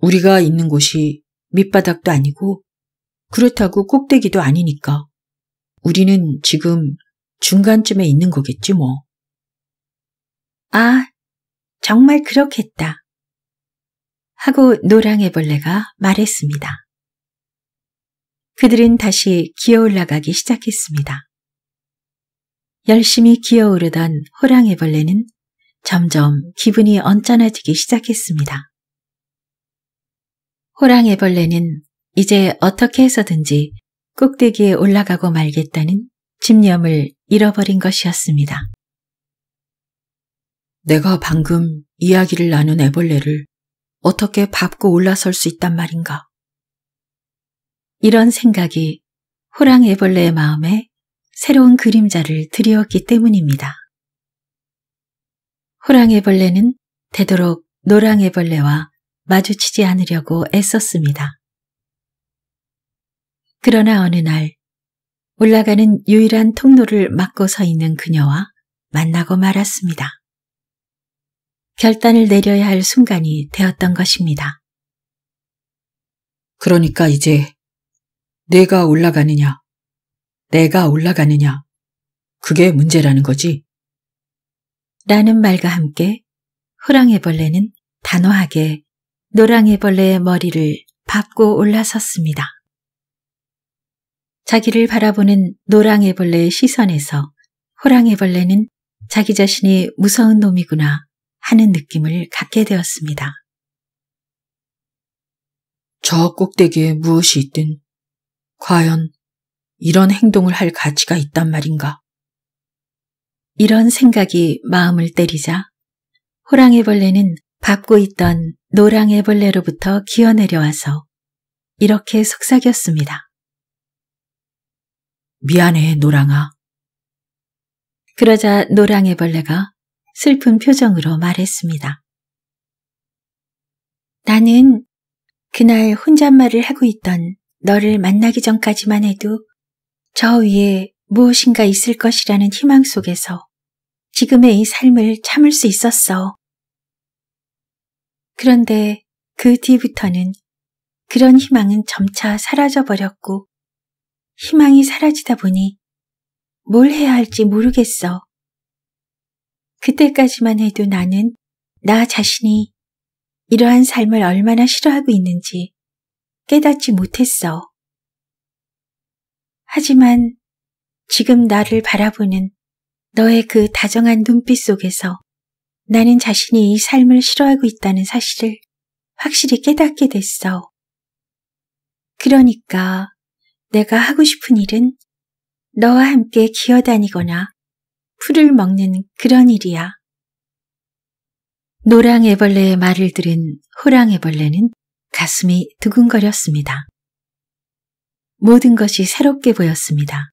우리가 있는 곳이 밑바닥도 아니고 그렇다고 꼭대기도 아니니까. 우리는 지금 중간쯤에 있는 거겠지 뭐. 아, 정말 그렇겠다. 하고 노랑애벌레가 말했습니다. 그들은 다시 기어올라가기 시작했습니다. 열심히 기어오르던 호랑애벌레는 점점 기분이 언짢아지기 시작했습니다. 호랑애벌레는 이제 어떻게 해서든지 꼭대기에 올라가고 말겠다는 집념을 잃어버린 것이었습니다. 내가 방금 이야기를 나눈 애벌레를 어떻게 밟고 올라설 수 있단 말인가. 이런 생각이 호랑 애벌레의 마음에 새로운 그림자를 드이었기 때문입니다. 호랑 애벌레는 되도록 노랑 애벌레와 마주치지 않으려고 애썼습니다. 그러나 어느 날 올라가는 유일한 통로를 막고 서 있는 그녀와 만나고 말았습니다. 결단을 내려야 할 순간이 되었던 것입니다. 그러니까 이제 내가 올라가느냐, 내가 올라가느냐, 그게 문제라는 거지. 라는 말과 함께 호랑이벌레는 단호하게 노랑이벌레의 머리를 밟고 올라섰습니다. 자기를 바라보는 노랑애벌레의 시선에서 호랑애벌레는 자기 자신이 무서운 놈이구나 하는 느낌을 갖게 되었습니다. 저 꼭대기에 무엇이 있든 과연 이런 행동을 할 가치가 있단 말인가? 이런 생각이 마음을 때리자 호랑애벌레는 밟고 있던 노랑애벌레로부터 기어내려와서 이렇게 속삭였습니다. 미안해, 노랑아. 그러자 노랑의벌레가 슬픈 표정으로 말했습니다. 나는 그날 혼잣말을 하고 있던 너를 만나기 전까지만 해도 저 위에 무엇인가 있을 것이라는 희망 속에서 지금의 이 삶을 참을 수 있었어. 그런데 그 뒤부터는 그런 희망은 점차 사라져 버렸고 희망이 사라지다 보니 뭘 해야 할지 모르겠어. 그때까지만 해도 나는 나 자신이 이러한 삶을 얼마나 싫어하고 있는지 깨닫지 못했어. 하지만 지금 나를 바라보는 너의 그 다정한 눈빛 속에서 나는 자신이 이 삶을 싫어하고 있다는 사실을 확실히 깨닫게 됐어. 그러니까 내가 하고 싶은 일은 너와 함께 기어다니거나 풀을 먹는 그런 일이야. 노랑애벌레의 말을 들은 호랑애벌레는 가슴이 두근거렸습니다. 모든 것이 새롭게 보였습니다.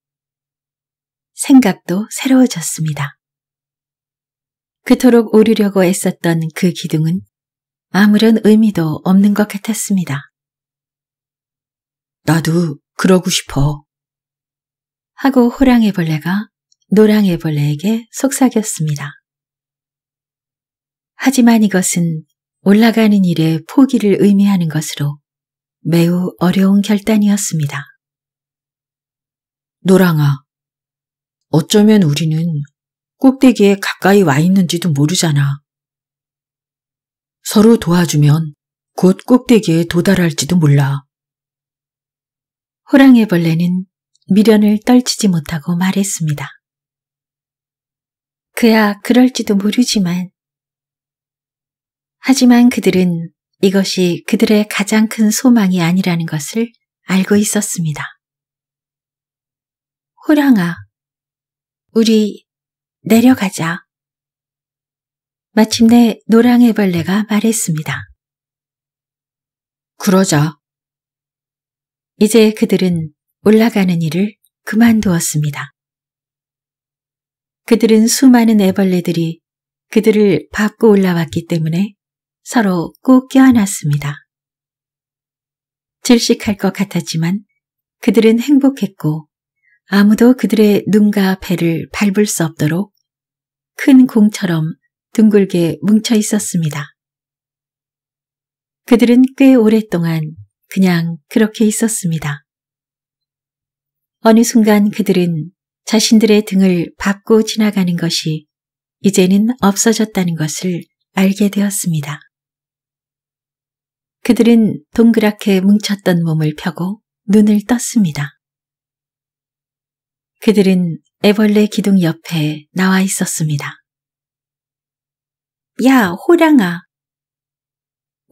생각도 새로워졌습니다. 그토록 오르려고 애썼던 그 기둥은 아무런 의미도 없는 것 같았습니다. 나도 그러고 싶어. 하고 호랑이벌레가 노랑애벌레에게 속삭였습니다. 하지만 이것은 올라가는 일에 포기를 의미하는 것으로 매우 어려운 결단이었습니다. 노랑아, 어쩌면 우리는 꼭대기에 가까이 와 있는지도 모르잖아. 서로 도와주면 곧 꼭대기에 도달할지도 몰라. 호랑이벌레는 미련을 떨치지 못하고 말했습니다. 그야 그럴지도 모르지만 하지만 그들은 이것이 그들의 가장 큰 소망이 아니라는 것을 알고 있었습니다. 호랑아, 우리 내려가자. 마침내 노랑의벌레가 말했습니다. 그러자. 이제 그들은 올라가는 일을 그만두었습니다. 그들은 수많은 애벌레들이 그들을 밟고 올라왔기 때문에 서로 꼭 껴안았습니다. 질식할 것 같았지만 그들은 행복했고 아무도 그들의 눈과 배를 밟을 수 없도록 큰 공처럼 둥글게 뭉쳐 있었습니다. 그들은 꽤 오랫동안 그냥 그렇게 있었습니다. 어느 순간 그들은 자신들의 등을 밟고 지나가는 것이 이제는 없어졌다는 것을 알게 되었습니다. 그들은 동그랗게 뭉쳤던 몸을 펴고 눈을 떴습니다. 그들은 애벌레 기둥 옆에 나와 있었습니다. 야, 호랑아!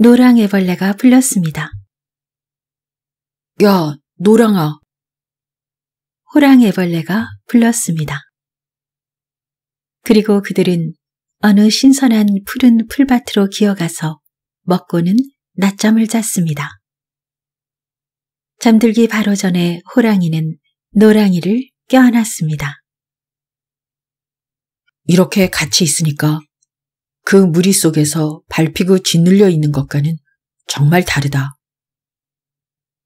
노랑 애벌레가 불렀습니다. 야, 노랑아. 호랑애벌레가 불렀습니다. 그리고 그들은 어느 신선한 푸른 풀밭으로 기어가서 먹고는 낮잠을 잤습니다. 잠들기 바로 전에 호랑이는 노랑이를 껴안았습니다. 이렇게 같이 있으니까 그 무리 속에서 발피고 짓눌려 있는 것과는 정말 다르다.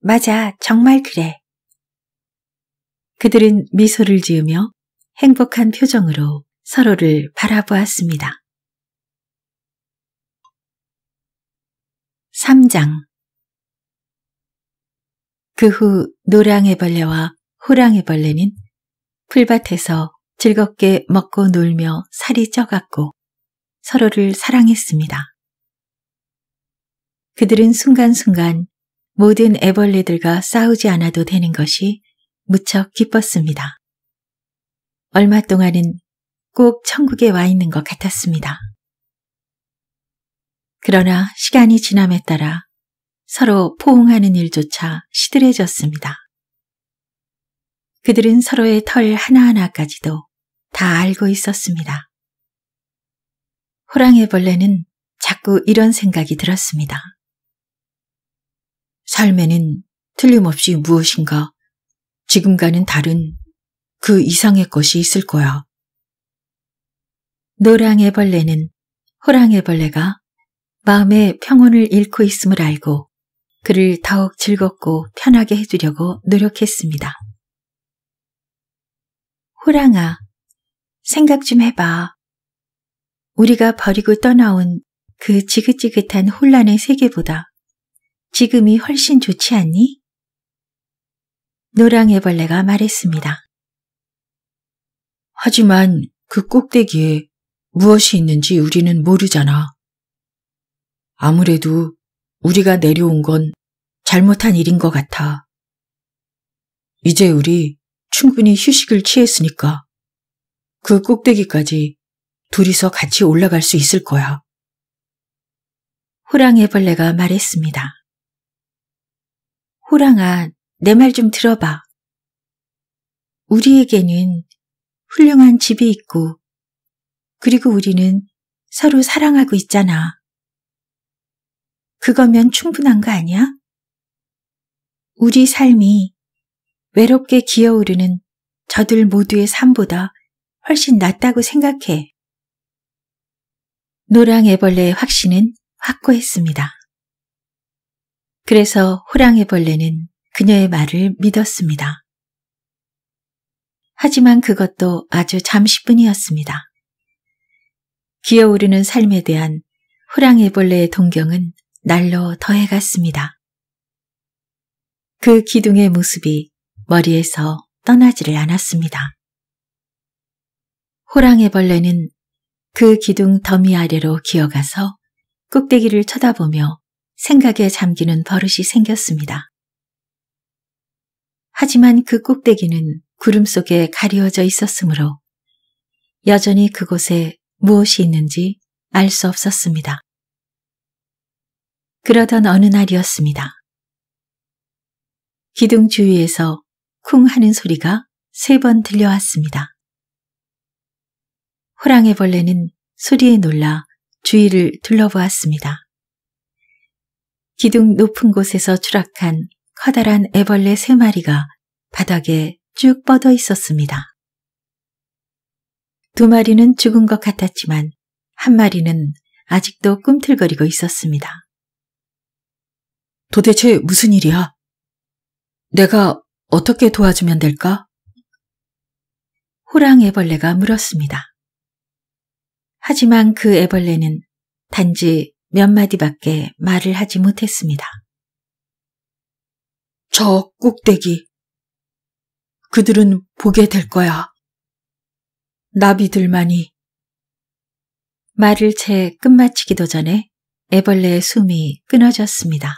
맞아, 정말 그래. 그들은 미소를 지으며 행복한 표정으로 서로를 바라보았습니다. 3장 그 후 노랑애벌레와 호랑애벌레는 풀밭에서 즐겁게 먹고 놀며 살이 쪄갔고 서로를 사랑했습니다. 그들은 순간순간 모든 애벌레들과 싸우지 않아도 되는 것이 무척 기뻤습니다. 얼마 동안은 꼭 천국에 와 있는 것 같았습니다. 그러나 시간이 지남에 따라 서로 포옹하는 일조차 시들해졌습니다. 그들은 서로의 털 하나하나까지도 다 알고 있었습니다. 호랑이벌레는 자꾸 이런 생각이 들었습니다. 삶에는 틀림없이 무엇인가 지금과는 다른 그 이상의 것이 있을 거야. 노랑의 벌레는 호랑의 벌레가 마음의 평온을 잃고 있음을 알고 그를 더욱 즐겁고 편하게 해주려고 노력했습니다. 호랑아, 생각 좀 해봐. 우리가 버리고 떠나온 그 지긋지긋한 혼란의 세계보다 지금이 훨씬 좋지 않니? 노랑애벌레가 말했습니다. 하지만 그 꼭대기에 무엇이 있는지 우리는 모르잖아. 아무래도 우리가 내려온 건 잘못한 일인 것 같아. 이제 우리 충분히 휴식을 취했으니까 그 꼭대기까지 둘이서 같이 올라갈 수 있을 거야. 호랑애벌레가 말했습니다. 호랑아, 내 말 좀 들어봐. 우리에게는 훌륭한 집이 있고, 그리고 우리는 서로 사랑하고 있잖아. 그거면 충분한 거 아니야? 우리 삶이 외롭게 기어오르는 저들 모두의 삶보다 훨씬 낫다고 생각해. 노랑 애벌레의 확신은 확고했습니다. 그래서 호랑이벌레는 그녀의 말을 믿었습니다. 하지만 그것도 아주 잠시뿐이었습니다. 기어오르는 삶에 대한 호랑이벌레의 동경은 날로 더해갔습니다. 그 기둥의 모습이 머리에서 떠나지를 않았습니다. 호랑이벌레는 그 기둥 더미 아래로 기어가서 꼭대기를 쳐다보며 생각에 잠기는 버릇이 생겼습니다. 하지만 그 꼭대기는 구름 속에 가리워져 있었으므로 여전히 그곳에 무엇이 있는지 알 수 없었습니다. 그러던 어느 날이었습니다. 기둥 주위에서 쿵 하는 소리가 세 번 들려왔습니다. 호랑이 벌레는 소리에 놀라 주위를 둘러보았습니다. 기둥 높은 곳에서 추락한 커다란 애벌레 세 마리가 바닥에 쭉 뻗어 있었습니다. 두 마리는 죽은 것 같았지만 한 마리는 아직도 꿈틀거리고 있었습니다. 도대체 무슨 일이야? 내가 어떻게 도와주면 될까? 호랑 애벌레가 물었습니다. 하지만 그 애벌레는 단지 몇 마디밖에 말을 하지 못했습니다. 저 꼭대기. 그들은 보게 될 거야. 나비들만이. 말을 채 끝마치기도 전에 애벌레의 숨이 끊어졌습니다.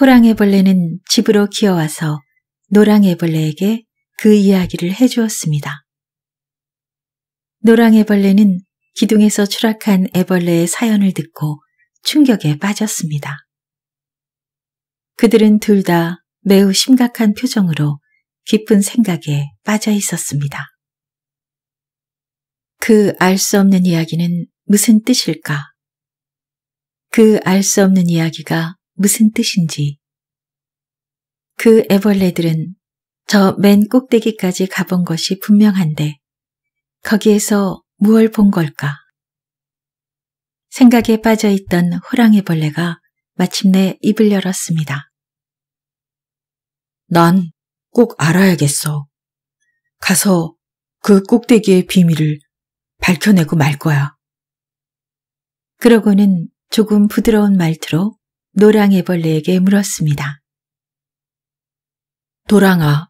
호랑애벌레는 집으로 기어와서 노랑애벌레에게 그 이야기를 해주었습니다. 노랑애벌레는 기둥에서 추락한 애벌레의 사연을 듣고 충격에 빠졌습니다. 그들은 둘 다 매우 심각한 표정으로 깊은 생각에 빠져 있었습니다. 그 알 수 없는 이야기는 무슨 뜻일까? 그 알 수 없는 이야기가 무슨 뜻인지. 그 애벌레들은 저 맨 꼭대기까지 가본 것이 분명한데 거기에서 무얼 본 걸까? 생각에 빠져 있던 호랑이 벌레가 마침내 입을 열었습니다. 난 꼭 알아야겠어. 가서 그 꼭대기의 비밀을 밝혀내고 말 거야. 그러고는 조금 부드러운 말투로 노랑애 벌레에게 물었습니다. 도랑아,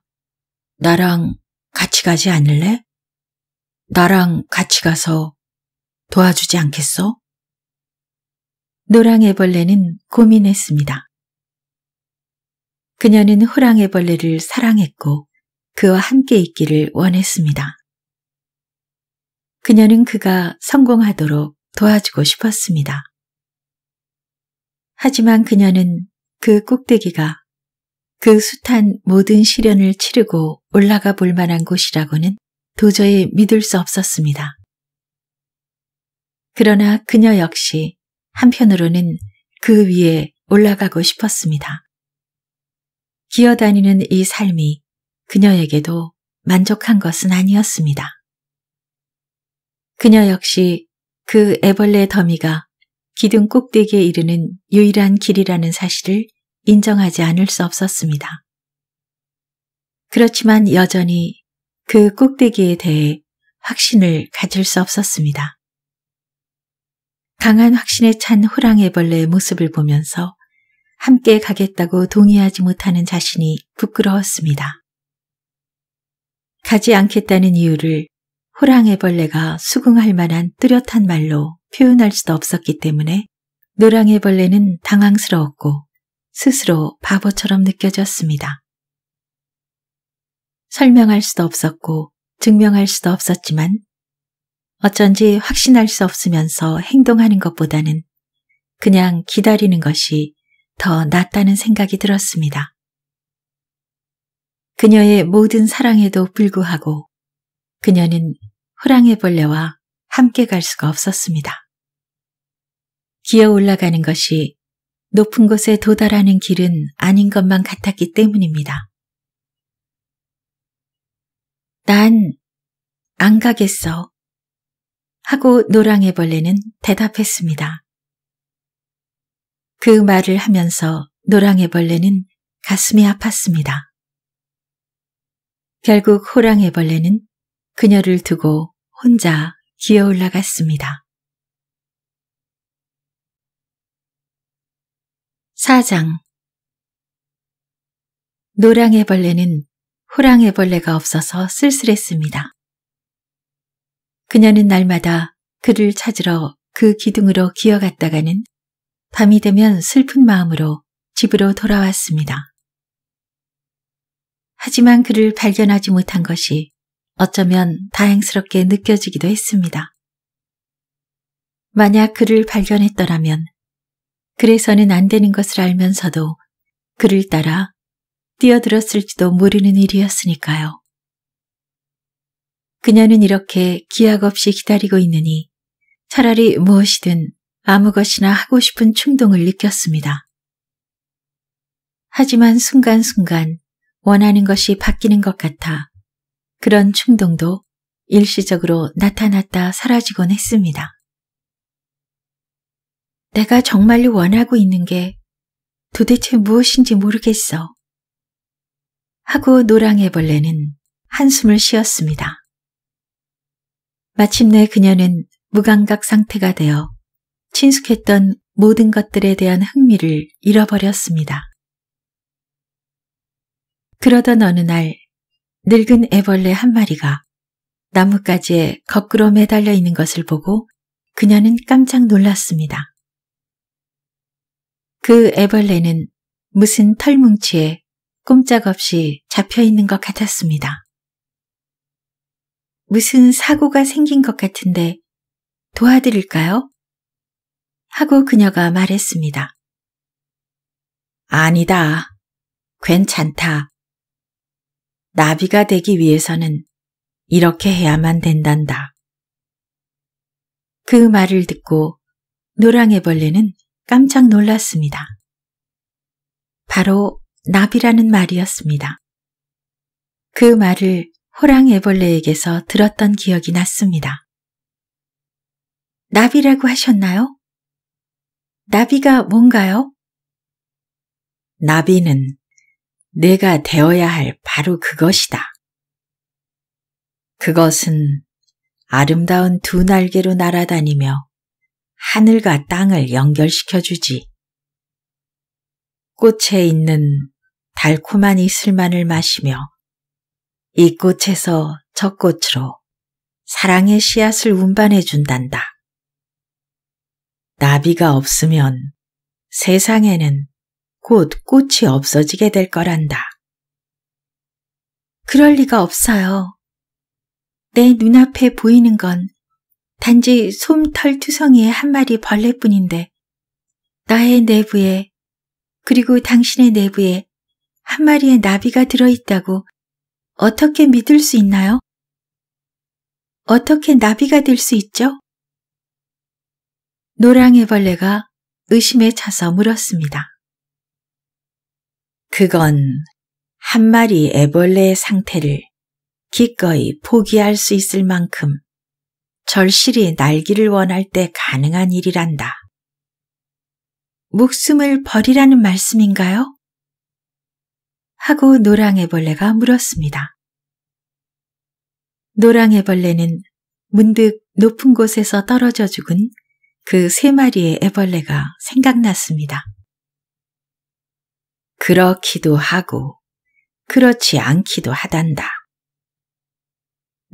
나랑 같이 가지 않을래? 나랑 같이 가서 도와주지 않겠어? 노랑애벌레는 고민했습니다. 그녀는 호랑애벌레를 사랑했고 그와 함께 있기를 원했습니다. 그녀는 그가 성공하도록 도와주고 싶었습니다. 하지만 그녀는 그 꼭대기가 그 숱한 모든 시련을 치르고 올라가 볼 만한 곳이라고는 도저히 믿을 수 없었습니다. 그러나 그녀 역시 한편으로는 그 위에 올라가고 싶었습니다. 기어다니는 이 삶이 그녀에게도 만족한 것은 아니었습니다. 그녀 역시 그 애벌레 더미가 기둥 꼭대기에 이르는 유일한 길이라는 사실을 인정하지 않을 수 없었습니다. 그렇지만 여전히 그 꼭대기에 대해 확신을 가질 수 없었습니다. 강한 확신에 찬호랑이벌레의 모습을 보면서 함께 가겠다고 동의하지 못하는 자신이 부끄러웠습니다. 가지 않겠다는 이유를 호랑이벌레가 수긍할 만한 뚜렷한 말로 표현할 수도 없었기 때문에 노랑이벌레는 당황스러웠고 스스로 바보처럼 느껴졌습니다. 설명할 수도 없었고 증명할 수도 없었지만 어쩐지 확신할 수 없으면서 행동하는 것보다는 그냥 기다리는 것이 더 낫다는 생각이 들었습니다. 그녀의 모든 사랑에도 불구하고 그녀는 호랑이 벌레와 함께 갈 수가 없었습니다. 기어 올라가는 것이 높은 곳에 도달하는 길은 아닌 것만 같았기 때문입니다. 난안 가겠어. 하고 노랑애벌레는 대답했습니다. 그 말을 하면서 노랑애벌레는 가슴이 아팠습니다. 결국 호랑애벌레는 그녀를 두고 혼자 기어 올라갔습니다. 사장 노랑애벌레는 호랑애벌레가 없어서 쓸쓸했습니다. 그녀는 날마다 그를 찾으러 그 기둥으로 기어갔다가는 밤이 되면 슬픈 마음으로 집으로 돌아왔습니다. 하지만 그를 발견하지 못한 것이 어쩌면 다행스럽게 느껴지기도 했습니다. 만약 그를 발견했더라면 그래서는 안 되는 것을 알면서도 그를 따라 뛰어들었을지도 모르는 일이었으니까요. 그녀는 이렇게 기약 없이 기다리고 있느니 차라리 무엇이든 아무 것이나 하고 싶은 충동을 느꼈습니다. 하지만 순간순간 원하는 것이 바뀌는 것 같아 그런 충동도 일시적으로 나타났다 사라지곤 했습니다. 내가 정말로 원하고 있는 게 도대체 무엇인지 모르겠어. 하고 노랑애벌레는 한숨을 쉬었습니다. 마침내 그녀는 무감각 상태가 되어 친숙했던 모든 것들에 대한 흥미를 잃어버렸습니다. 그러던 어느 날 늙은 애벌레 한 마리가 나뭇가지에 거꾸로 매달려 있는 것을 보고 그녀는 깜짝 놀랐습니다. 그 애벌레는 무슨 털뭉치에 꼼짝없이 잡혀 있는 것 같았습니다. 무슨 사고가 생긴 것 같은데 도와드릴까요? 하고 그녀가 말했습니다. 아니다. 괜찮다. 나비가 되기 위해서는 이렇게 해야만 된단다. 그 말을 듣고 노랑애벌레는 깜짝 놀랐습니다. 바로 나비라는 말이었습니다. 그 말을 호랑애벌레에게서 들었던 기억이 났습니다. 나비라고 하셨나요? 나비가 뭔가요? 나비는 내가 되어야 할 바로 그것이다. 그것은 아름다운 두 날개로 날아다니며 하늘과 땅을 연결시켜주지. 꽃에 있는 달콤한 이슬만을 마시며 이 꽃에서 저 꽃으로 사랑의 씨앗을 운반해 준단다. 나비가 없으면 세상에는 곧 꽃이 없어지게 될 거란다. 그럴 리가 없어요. 내 눈앞에 보이는 건 단지 솜털투성이의 한 마리 벌레뿐인데 나의 내부에 그리고 당신의 내부에 한 마리의 나비가 들어있다고 어떻게 믿을 수 있나요? 어떻게 나비가 될 수 있죠? 노랑애벌레가 의심에 차서 물었습니다. 그건 한 마리 애벌레의 상태를 기꺼이 포기할 수 있을 만큼 절실히 날기를 원할 때 가능한 일이란다. 목숨을 버리라는 말씀인가요? 하고 노랑애벌레가 물었습니다. 노랑애벌레는 문득 높은 곳에서 떨어져 죽은 그 세 마리의 애벌레가 생각났습니다. 그렇기도 하고 그렇지 않기도 하단다.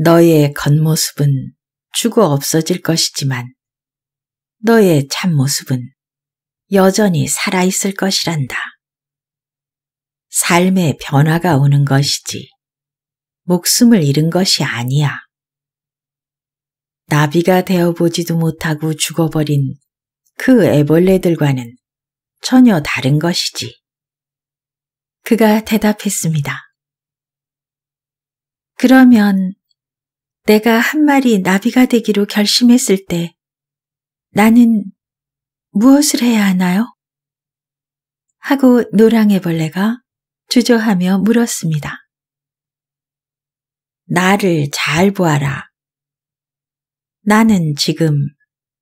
너의 겉모습은 죽어 없어질 것이지만 너의 참모습은 여전히 살아있을 것이란다. 삶의 변화가 오는 것이지 목숨을 잃은 것이 아니야. 나비가 되어보지도 못하고 죽어버린 그 애벌레들과는 전혀 다른 것이지. 그가 대답했습니다. 그러면 내가 한 마리 나비가 되기로 결심했을 때 나는 무엇을 해야 하나요? 하고 노랑애벌레가 주저하며 물었습니다. 나를 잘 보아라. 나는 지금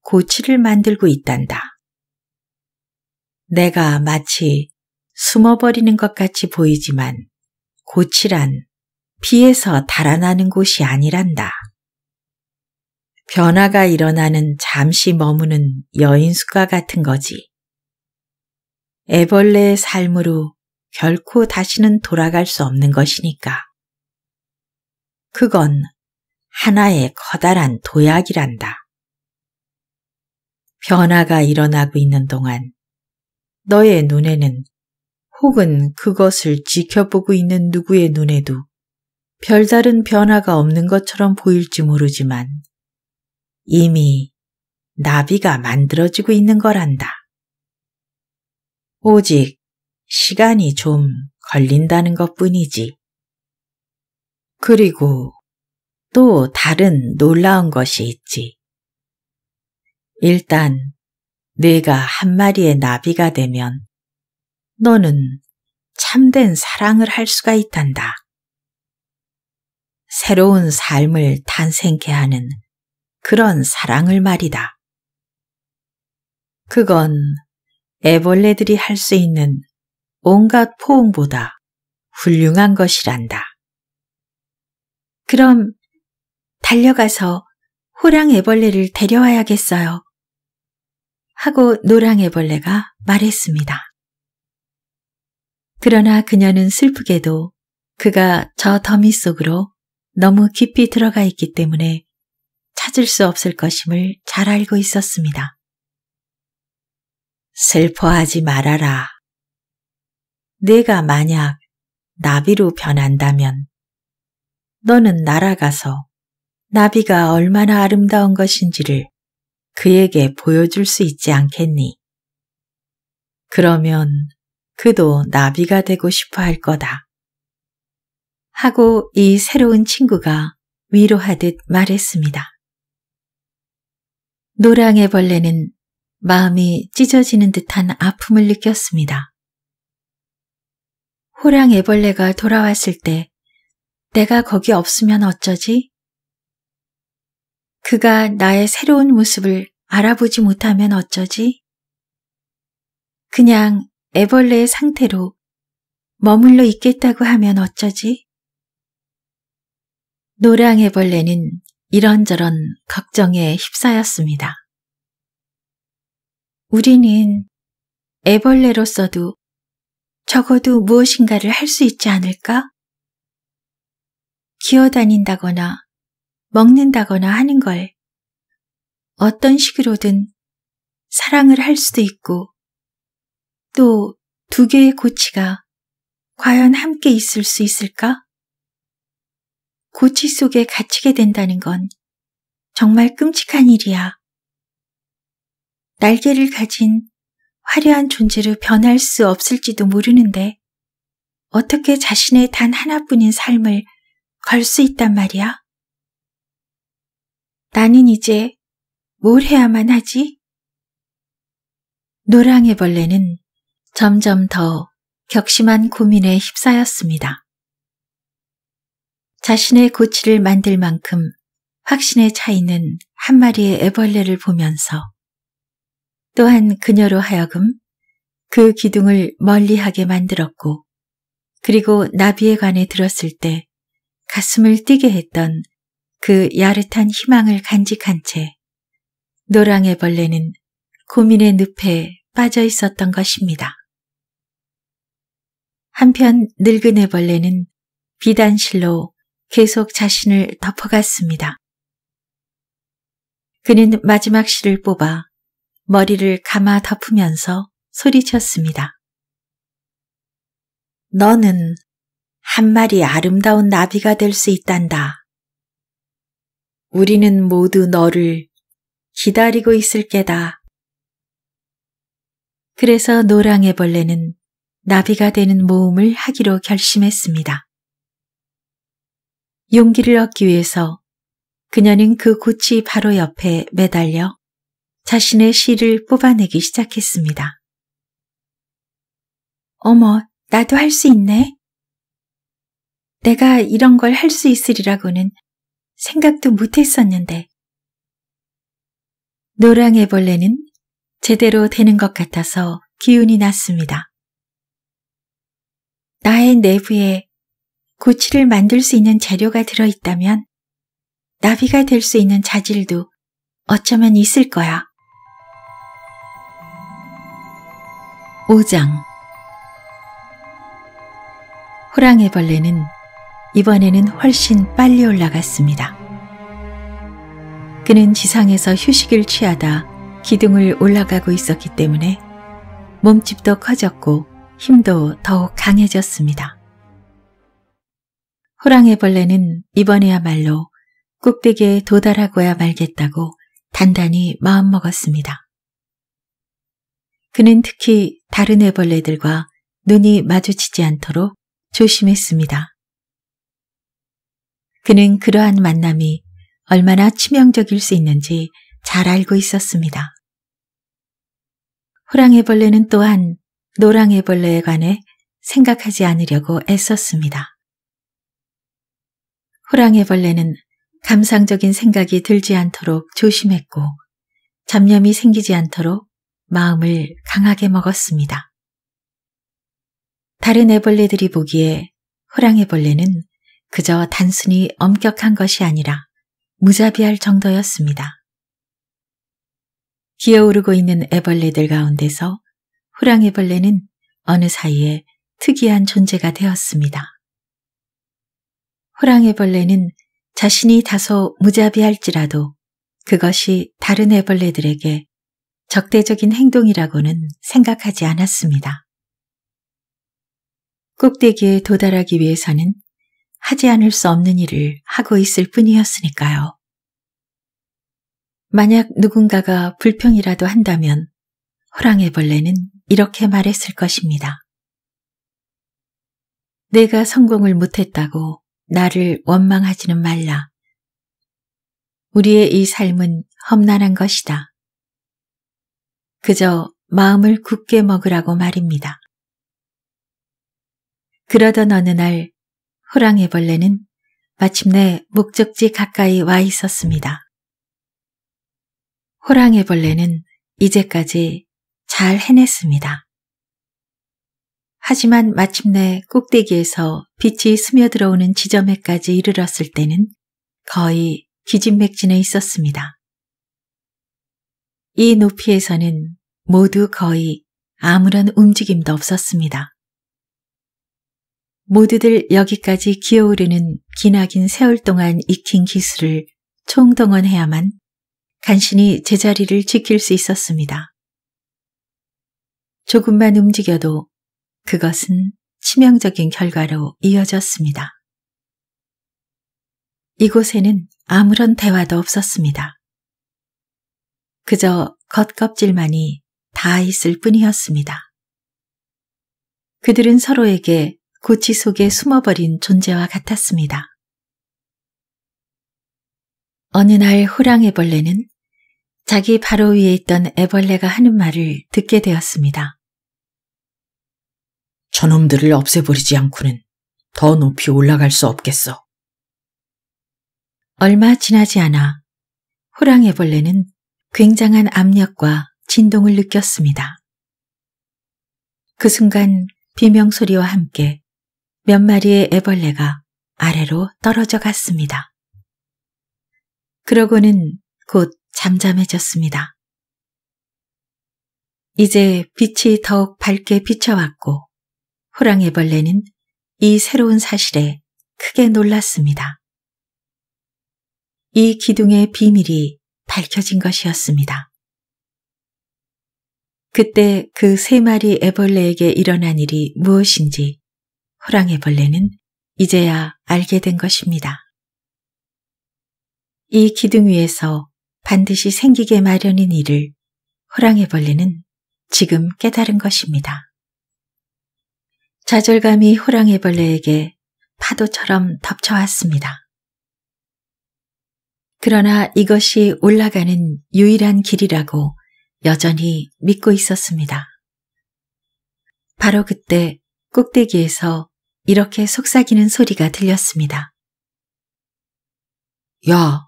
고치를 만들고 있단다. 내가 마치 숨어버리는 것 같이 보이지만 고치란 비에서 달아나는 곳이 아니란다. 변화가 일어나는 잠시 머무는 여인숙과 같은 거지. 애벌레의 삶으로 결코 다시는 돌아갈 수 없는 것이니까. 그건 하나의 커다란 도약이란다. 변화가 일어나고 있는 동안 너의 눈에는 혹은 그것을 지켜보고 있는 누구의 눈에도 별다른 변화가 없는 것처럼 보일지 모르지만 이미 나비가 만들어지고 있는 거란다. 오직 시간이 좀 걸린다는 것 뿐이지. 그리고 또 다른 놀라운 것이 있지. 일단 내가 한 마리의 나비가 되면 너는 참된 사랑을 할 수가 있단다. 새로운 삶을 탄생케 하는 그런 사랑을 말이다. 그건 애벌레들이 할 수 있는 온갖 포옹보다 훌륭한 것이란다. 그럼 달려가서 호랑 애벌레를 데려와야겠어요. 하고 노랑 애벌레가 말했습니다. 그러나 그녀는 슬프게도 그가 저 더미 속으로 너무 깊이 들어가 있기 때문에 찾을 수 없을 것임을 잘 알고 있었습니다. 슬퍼하지 말아라. 내가 만약 나비로 변한다면 너는 날아가서 나비가 얼마나 아름다운 것인지를 그에게 보여줄 수 있지 않겠니? 그러면 그도 나비가 되고 싶어 할 거다. 하고 이 새로운 친구가 위로하듯 말했습니다. 노랑의 벌레는 마음이 찢어지는 듯한 아픔을 느꼈습니다. 호랑애 벌레가 돌아왔을 때 내가 거기 없으면 어쩌지? 그가 나의 새로운 모습을 알아보지 못하면 어쩌지? 그냥 애벌레의 상태로 머물러 있겠다고 하면 어쩌지? 노랑애벌레는 이런저런 걱정에 휩싸였습니다. 우리는 애벌레로서도 적어도 무엇인가를 할 수 있지 않을까? 기어다닌다거나 먹는다거나 하는 걸 어떤 식으로든 사랑을 할 수도 있고 또 두 개의 고치가 과연 함께 있을 수 있을까? 고치 속에 갇히게 된다는 건 정말 끔찍한 일이야. 날개를 가진 화려한 존재로 변할 수 없을지도 모르는데 어떻게 자신의 단 하나뿐인 삶을 걸 수 있단 말이야? 나는 이제 뭘 해야만 하지? 노랑의 벌레는 점점 더 격심한 고민에 휩싸였습니다. 자신의 고치를 만들 만큼 확신에 차 있는 한 마리의 애벌레를 보면서 또한 그녀로 하여금 그 기둥을 멀리하게 만들었고 그리고 나비에 관해 들었을 때 가슴을 뛰게 했던 그 야릇한 희망을 간직한 채 노랑의 벌레는 고민의 늪에 빠져 있었던 것입니다. 한편 늙은 애벌레는 비단실로 계속 자신을 덮어갔습니다. 그는 마지막 실을 뽑아 머리를 감아 덮으면서 소리쳤습니다. 너는 한 마리 아름다운 나비가 될 수 있단다. 우리는 모두 너를 기다리고 있을 게다. 그래서 노랑의벌레는 나비가 되는 모험을 하기로 결심했습니다. 용기를 얻기 위해서 그녀는 그 꽃이 바로 옆에 매달려 자신의 시를 뽑아내기 시작했습니다. 어머, 나도 할 수 있네. 내가 이런 걸 할 수 있으리라고는 생각도 못했었는데. 노랑애벌레는 제대로 되는 것 같아서 기운이 났습니다. 나의 내부에 고치를 만들 수 있는 재료가 들어있다면 나비가 될 수 있는 자질도 어쩌면 있을 거야. 5장 호랑이벌레는 이번에는 훨씬 빨리 올라갔습니다. 그는 지상에서 휴식을 취하다 기둥을 올라가고 있었기 때문에 몸집도 커졌고 힘도 더욱 강해졌습니다. 호랑이벌레는 이번에야말로 꼭대기에 도달하고야 말겠다고 단단히 마음먹었습니다. 그는 특히 다른 애벌레들과 눈이 마주치지 않도록 조심했습니다. 그는 그러한 만남이 얼마나 치명적일 수 있는지 잘 알고 있었습니다. 호랑이벌레는 또한 노랑애벌레에 관해 생각하지 않으려고 애썼습니다. 호랑이벌레는 감상적인 생각이 들지 않도록 조심했고 잡념이 생기지 않도록 마음을 강하게 먹었습니다. 다른 애벌레들이 보기에 호랑이벌레는 그저 단순히 엄격한 것이 아니라 무자비할 정도였습니다. 기어오르고 있는 애벌레들 가운데서 호랑이벌레는 어느 사이에 특이한 존재가 되었습니다. 호랑애벌레는 자신이 다소 무자비할지라도 그것이 다른 애벌레들에게 적대적인 행동이라고는 생각하지 않았습니다. 꼭대기에 도달하기 위해서는 하지 않을 수 없는 일을 하고 있을 뿐이었으니까요. 만약 누군가가 불평이라도 한다면 호랑애벌레는 이렇게 말했을 것입니다. 내가 성공을 못했다고 나를 원망하지는 말라. 우리의 이 삶은 험난한 것이다. 그저 마음을 굳게 먹으라고 말입니다. 그러던 어느 날 호랑이벌레는 마침내 목적지 가까이 와 있었습니다. 호랑이벌레는 이제까지 잘 해냈습니다. 하지만 마침내 꼭대기에서 빛이 스며들어오는 지점에까지 이르렀을 때는 거의 기진맥진해 있었습니다. 이 높이에서는 모두 거의 아무런 움직임도 없었습니다. 모두들 여기까지 기어오르는 기나긴 세월 동안 익힌 기술을 총동원해야만 간신히 제자리를 지킬 수 있었습니다. 조금만 움직여도 그것은 치명적인 결과로 이어졌습니다. 이곳에는 아무런 대화도 없었습니다. 그저 겉껍질만이 다 있을 뿐이었습니다. 그들은 서로에게 고치 속에 숨어버린 존재와 같았습니다. 어느 날 호랑애벌레는 자기 바로 위에 있던 애벌레가 하는 말을 듣게 되었습니다. 저놈들을 없애버리지 않고는 더 높이 올라갈 수 없겠어. 얼마 지나지 않아 호랑이벌레는 굉장한 압력과 진동을 느꼈습니다. 그 순간 비명소리와 함께 몇 마리의 애벌레가 아래로 떨어져 갔습니다. 그러고는 곧 잠잠해졌습니다. 이제 빛이 더욱 밝게 비춰왔고 호랑애벌레는 이 새로운 사실에 크게 놀랐습니다. 이 기둥의 비밀이 밝혀진 것이었습니다. 그때 그 세 마리 애벌레에게 일어난 일이 무엇인지 호랑애벌레는 이제야 알게 된 것입니다. 이 기둥 위에서 반드시 생기게 마련인 일을 호랑애벌레는 지금 깨달은 것입니다. 좌절감이 호랑이벌레에게 파도처럼 덮쳐왔습니다. 그러나 이것이 올라가는 유일한 길이라고 여전히 믿고 있었습니다. 바로 그때 꼭대기에서 이렇게 속삭이는 소리가 들렸습니다. 야,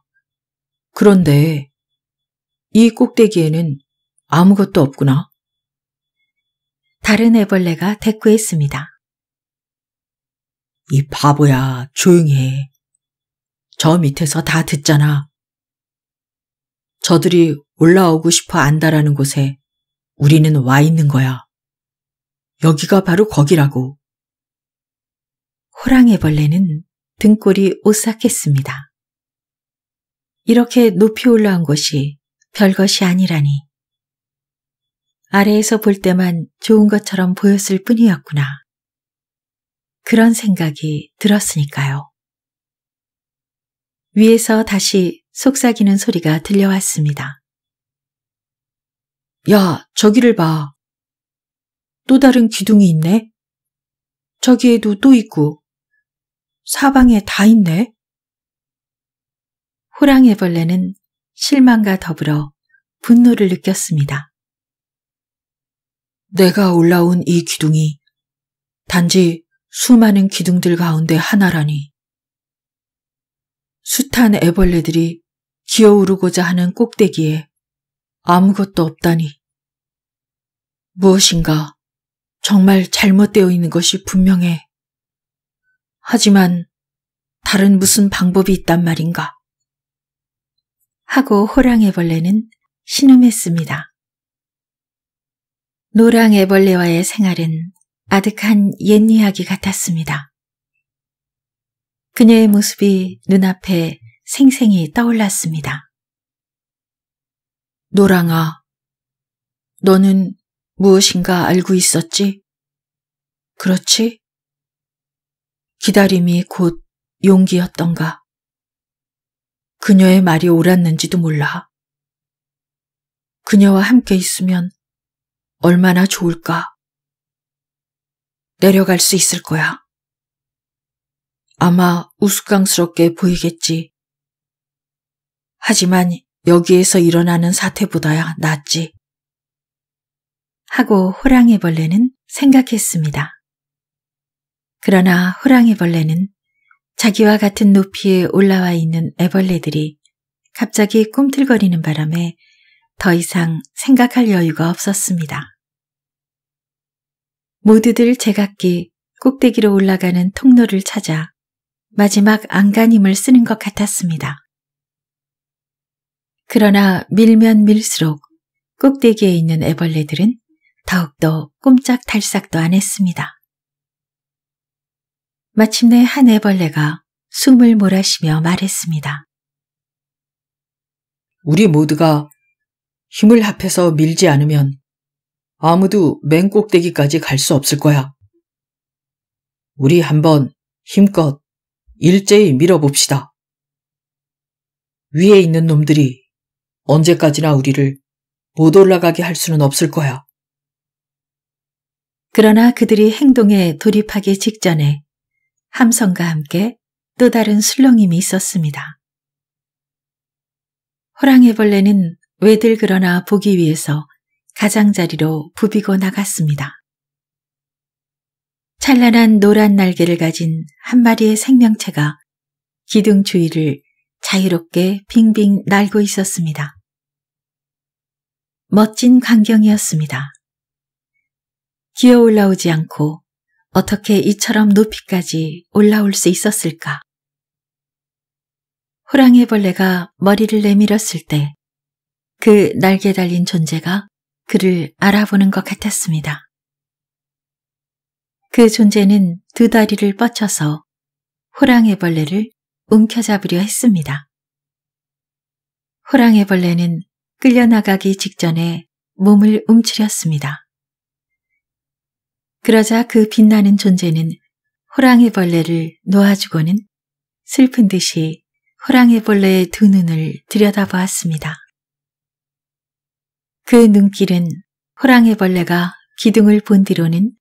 그런데 이 꼭대기에는 아무것도 없구나. 다른 애벌레가 대꾸했습니다. 이 바보야, 조용히 해. 저 밑에서 다 듣잖아. 저들이 올라오고 싶어 안다라는 곳에 우리는 와 있는 거야. 여기가 바로 거기라고. 호랑애벌레는 등골이 오싹했습니다. 이렇게 높이 올라온 것이 별것이 아니라니. 아래에서 볼 때만 좋은 것처럼 보였을 뿐이었구나. 그런 생각이 들었으니까요. 위에서 다시 속삭이는 소리가 들려왔습니다. 야, 저기를 봐. 또 다른 기둥이 있네. 저기에도 또 있고. 사방에 다 있네. 호랑이벌레는 실망과 더불어 분노를 느꼈습니다. 내가 올라온 이 기둥이 단지 수많은 기둥들 가운데 하나라니. 숱한 애벌레들이 기어오르고자 하는 꼭대기에 아무것도 없다니. 무엇인가 정말 잘못되어 있는 것이 분명해. 하지만 다른 무슨 방법이 있단 말인가. 하고 호랑애벌레는 신음했습니다. 노랑 애벌레와의 생활은 아득한 옛 이야기 같았습니다. 그녀의 모습이 눈앞에 생생히 떠올랐습니다. 노랑아, 너는 무엇인가 알고 있었지? 그렇지? 기다림이 곧 용기였던가. 그녀의 말이 옳았는지도 몰라. 그녀와 함께 있으면 얼마나 좋을까? 내려갈 수 있을 거야. 아마 우스꽝스럽게 보이겠지. 하지만 여기에서 일어나는 사태보다야 낫지. 하고 호랑이벌레는 생각했습니다. 그러나 호랑이벌레는 자기와 같은 높이에 올라와 있는 애벌레들이 갑자기 꿈틀거리는 바람에 더 이상 생각할 여유가 없었습니다. 모두들 제각기 꼭대기로 올라가는 통로를 찾아 마지막 안간힘을 쓰는 것 같았습니다. 그러나 밀면 밀수록 꼭대기에 있는 애벌레들은 더욱더 꼼짝달싹도 안 했습니다. 마침내 한 애벌레가 숨을 몰아쉬며 말했습니다. 우리 모두가 힘을 합해서 밀지 않으면 아무도 맨 꼭대기까지 갈 수 없을 거야. 우리 한번 힘껏 일제히 밀어봅시다. 위에 있는 놈들이 언제까지나 우리를 못 올라가게 할 수는 없을 거야. 그러나 그들이 행동에 돌입하기 직전에 함성과 함께 또 다른 술렁임이 있었습니다. 호랑이벌레는 왜들 그러나 보기 위해서 가장자리로 부비고 나갔습니다. 찬란한 노란 날개를 가진 한 마리의 생명체가 기둥 주위를 자유롭게 빙빙 날고 있었습니다. 멋진 광경이었습니다. 기어 올라오지 않고 어떻게 이처럼 높이까지 올라올 수 있었을까? 호랑이벌레가 머리를 내밀었을 때 그 날개 달린 존재가 그를 알아보는 것 같았습니다. 그 존재는 두 다리를 뻗쳐서 호랑이벌레를 움켜잡으려 했습니다. 호랑이벌레는 끌려나가기 직전에 몸을 움츠렸습니다. 그러자 그 빛나는 존재는 호랑이벌레를 놓아주고는 슬픈 듯이 호랑이벌레의두 눈을 들여다보았습니다. 그 눈길은 호랑이 벌레가 기둥을 본 뒤로는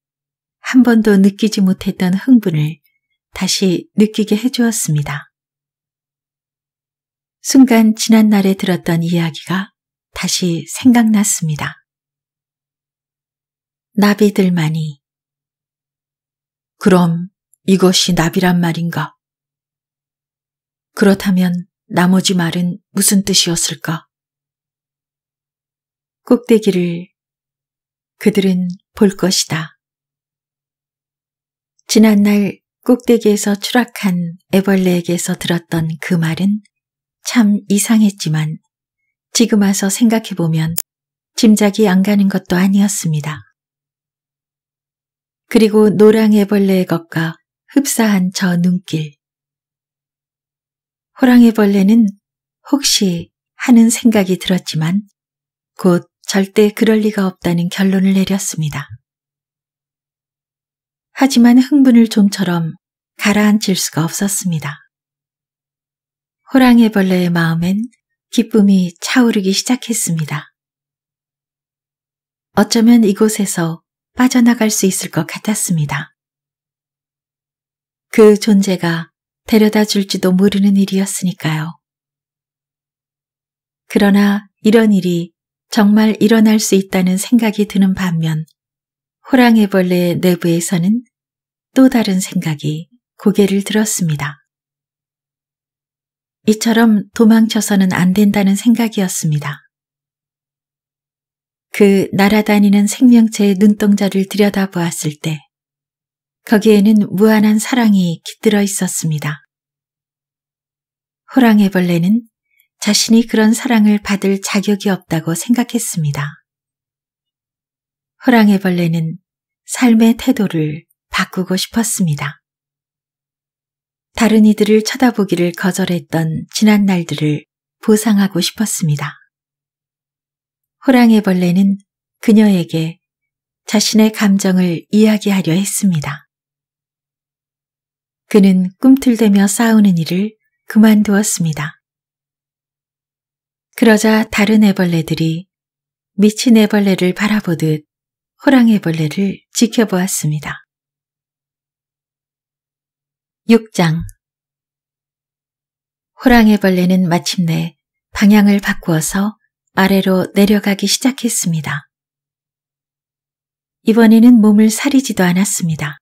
한 번도 느끼지 못했던 흥분을 다시 느끼게 해주었습니다. 순간 지난날에 들었던 이야기가 다시 생각났습니다. 나비들만이 그럼 이것이 나비란 말인가? 그렇다면 나머지 말은 무슨 뜻이었을까? 꼭대기를 그들은 볼 것이다. 지난날 꼭대기에서 추락한 애벌레에게서 들었던 그 말은 참 이상했지만 지금 와서 생각해보면 짐작이 안 가는 것도 아니었습니다. 그리고 노랑 애벌레의 것과 흡사한 저 눈길. 호랑애벌레는 혹시 하는 생각이 들었지만 곧 절대 그럴 리가 없다는 결론을 내렸습니다. 하지만 흥분을 좀처럼 가라앉힐 수가 없었습니다. 호랑이벌레의 마음엔 기쁨이 차오르기 시작했습니다. 어쩌면 이곳에서 빠져나갈 수 있을 것 같았습니다. 그 존재가 데려다 줄지도 모르는 일이었으니까요. 그러나 이런 일이 정말 일어날 수 있다는 생각이 드는 반면 호랑이벌레 내부에서는 또 다른 생각이 고개를 들었습니다. 이처럼 도망쳐서는 안 된다는 생각이었습니다. 그 날아다니는 생명체의 눈동자를 들여다보았을 때 거기에는 무한한 사랑이 깃들어 있었습니다. 호랑이벌레는 자신이 그런 사랑을 받을 자격이 없다고 생각했습니다. 호랑이벌레는 삶의 태도를 바꾸고 싶었습니다. 다른 이들을 쳐다보기를 거절했던 지난 날들을 보상하고 싶었습니다. 호랑이벌레는 그녀에게 자신의 감정을 이야기하려 했습니다. 그는 꿈틀대며 싸우는 일을 그만두었습니다. 그러자 다른 애벌레들이 미친 애벌레를 바라보듯 호랑애벌레를 지켜보았습니다. 6장 호랑애벌레는 마침내 방향을 바꾸어서 아래로 내려가기 시작했습니다. 이번에는 몸을 사리지도 않았습니다.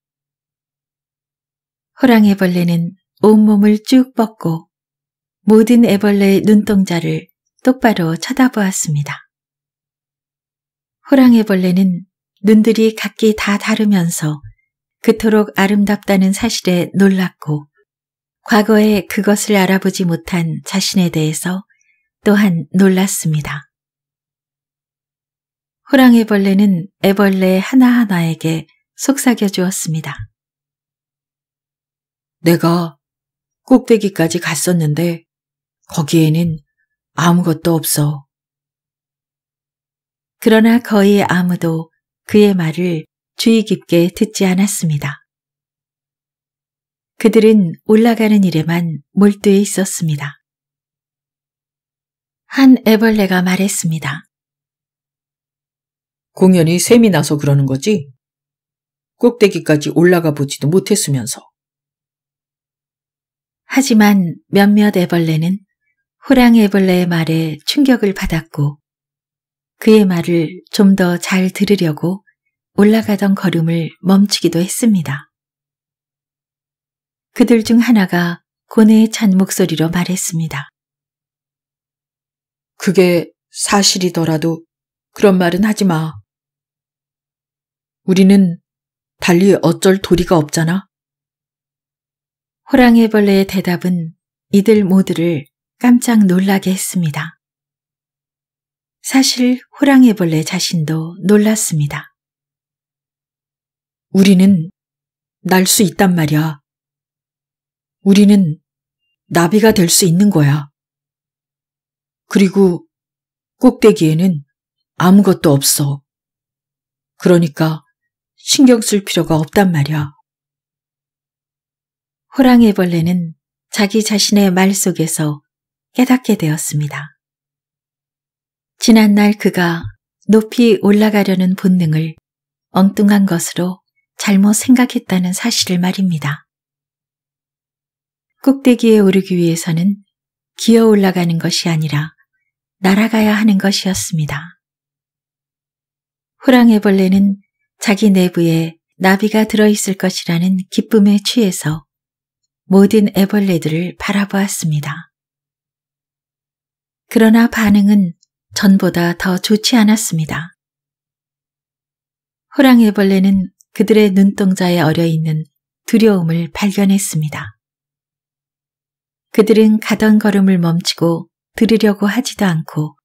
호랑애벌레는 온몸을 쭉 뻗고 모든 애벌레의 눈동자를 똑바로 쳐다보았습니다. 호랑이벌레는 눈들이 각기 다 다르면서 그토록 아름답다는 사실에 놀랐고 과거에 그것을 알아보지 못한 자신에 대해서 또한 놀랐습니다. 호랑이벌레는 애벌레 하나하나에게 속삭여 주었습니다. 내가 꼭대기까지 갔었는데 거기에는 아무것도 없어. 그러나 거의 아무도 그의 말을 주의 깊게 듣지 않았습니다. 그들은 올라가는 일에만 몰두해 있었습니다. 한 애벌레가 말했습니다. 공연이 샘이 나서 그러는 거지? 꼭대기까지 올라가 보지도 못했으면서. 하지만 몇몇 애벌레는 호랑애벌레의 말에 충격을 받았고 그의 말을 좀 더 잘 들으려고 올라가던 걸음을 멈추기도 했습니다. 그들 중 하나가 고뇌에 찬 목소리로 말했습니다. 그게 사실이더라도 그런 말은 하지 마. 우리는 달리 어쩔 도리가 없잖아. 호랑애벌레의 대답은 이들 모두를 깜짝 놀라게 했습니다. 사실 호랑이벌레 자신도 놀랐습니다. 우리는 날 수 있단 말이야. 우리는 나비가 될 수 있는 거야. 그리고 꼭대기에는 아무것도 없어. 그러니까 신경 쓸 필요가 없단 말이야. 호랑이벌레는 자기 자신의 말 속에서 깨닫게 되었습니다. 지난날 그가 높이 올라가려는 본능을 엉뚱한 것으로 잘못 생각했다는 사실을 말입니다. 꼭대기에 오르기 위해서는 기어 올라가는 것이 아니라 날아가야 하는 것이었습니다. 호랑이벌레는 자기 내부에 나비가 들어있을 것이라는 기쁨에 취해서 모든 애벌레들을 바라보았습니다. 그러나 반응은 전보다 더 좋지 않았습니다. 호랑이벌레는 그들의 눈동자에 어려 있는 두려움을 발견했습니다. 그들은 가던 걸음을 멈추고 들으려고 하지도 않고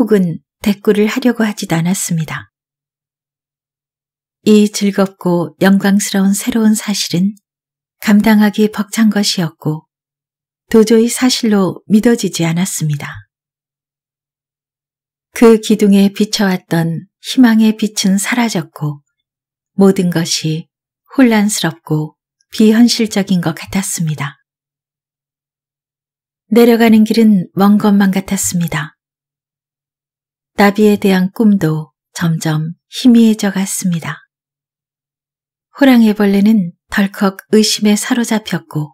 혹은 대꾸를 하려고 하지도 않았습니다. 이 즐겁고 영광스러운 새로운 사실은 감당하기 벅찬 것이었고 도저히 사실로 믿어지지 않았습니다. 그 기둥에 비쳐왔던 희망의 빛은 사라졌고 모든 것이 혼란스럽고 비현실적인 것 같았습니다. 내려가는 길은 먼 것만 같았습니다. 나비에 대한 꿈도 점점 희미해져 갔습니다. 호랑애벌레는 덜컥 의심에 사로잡혔고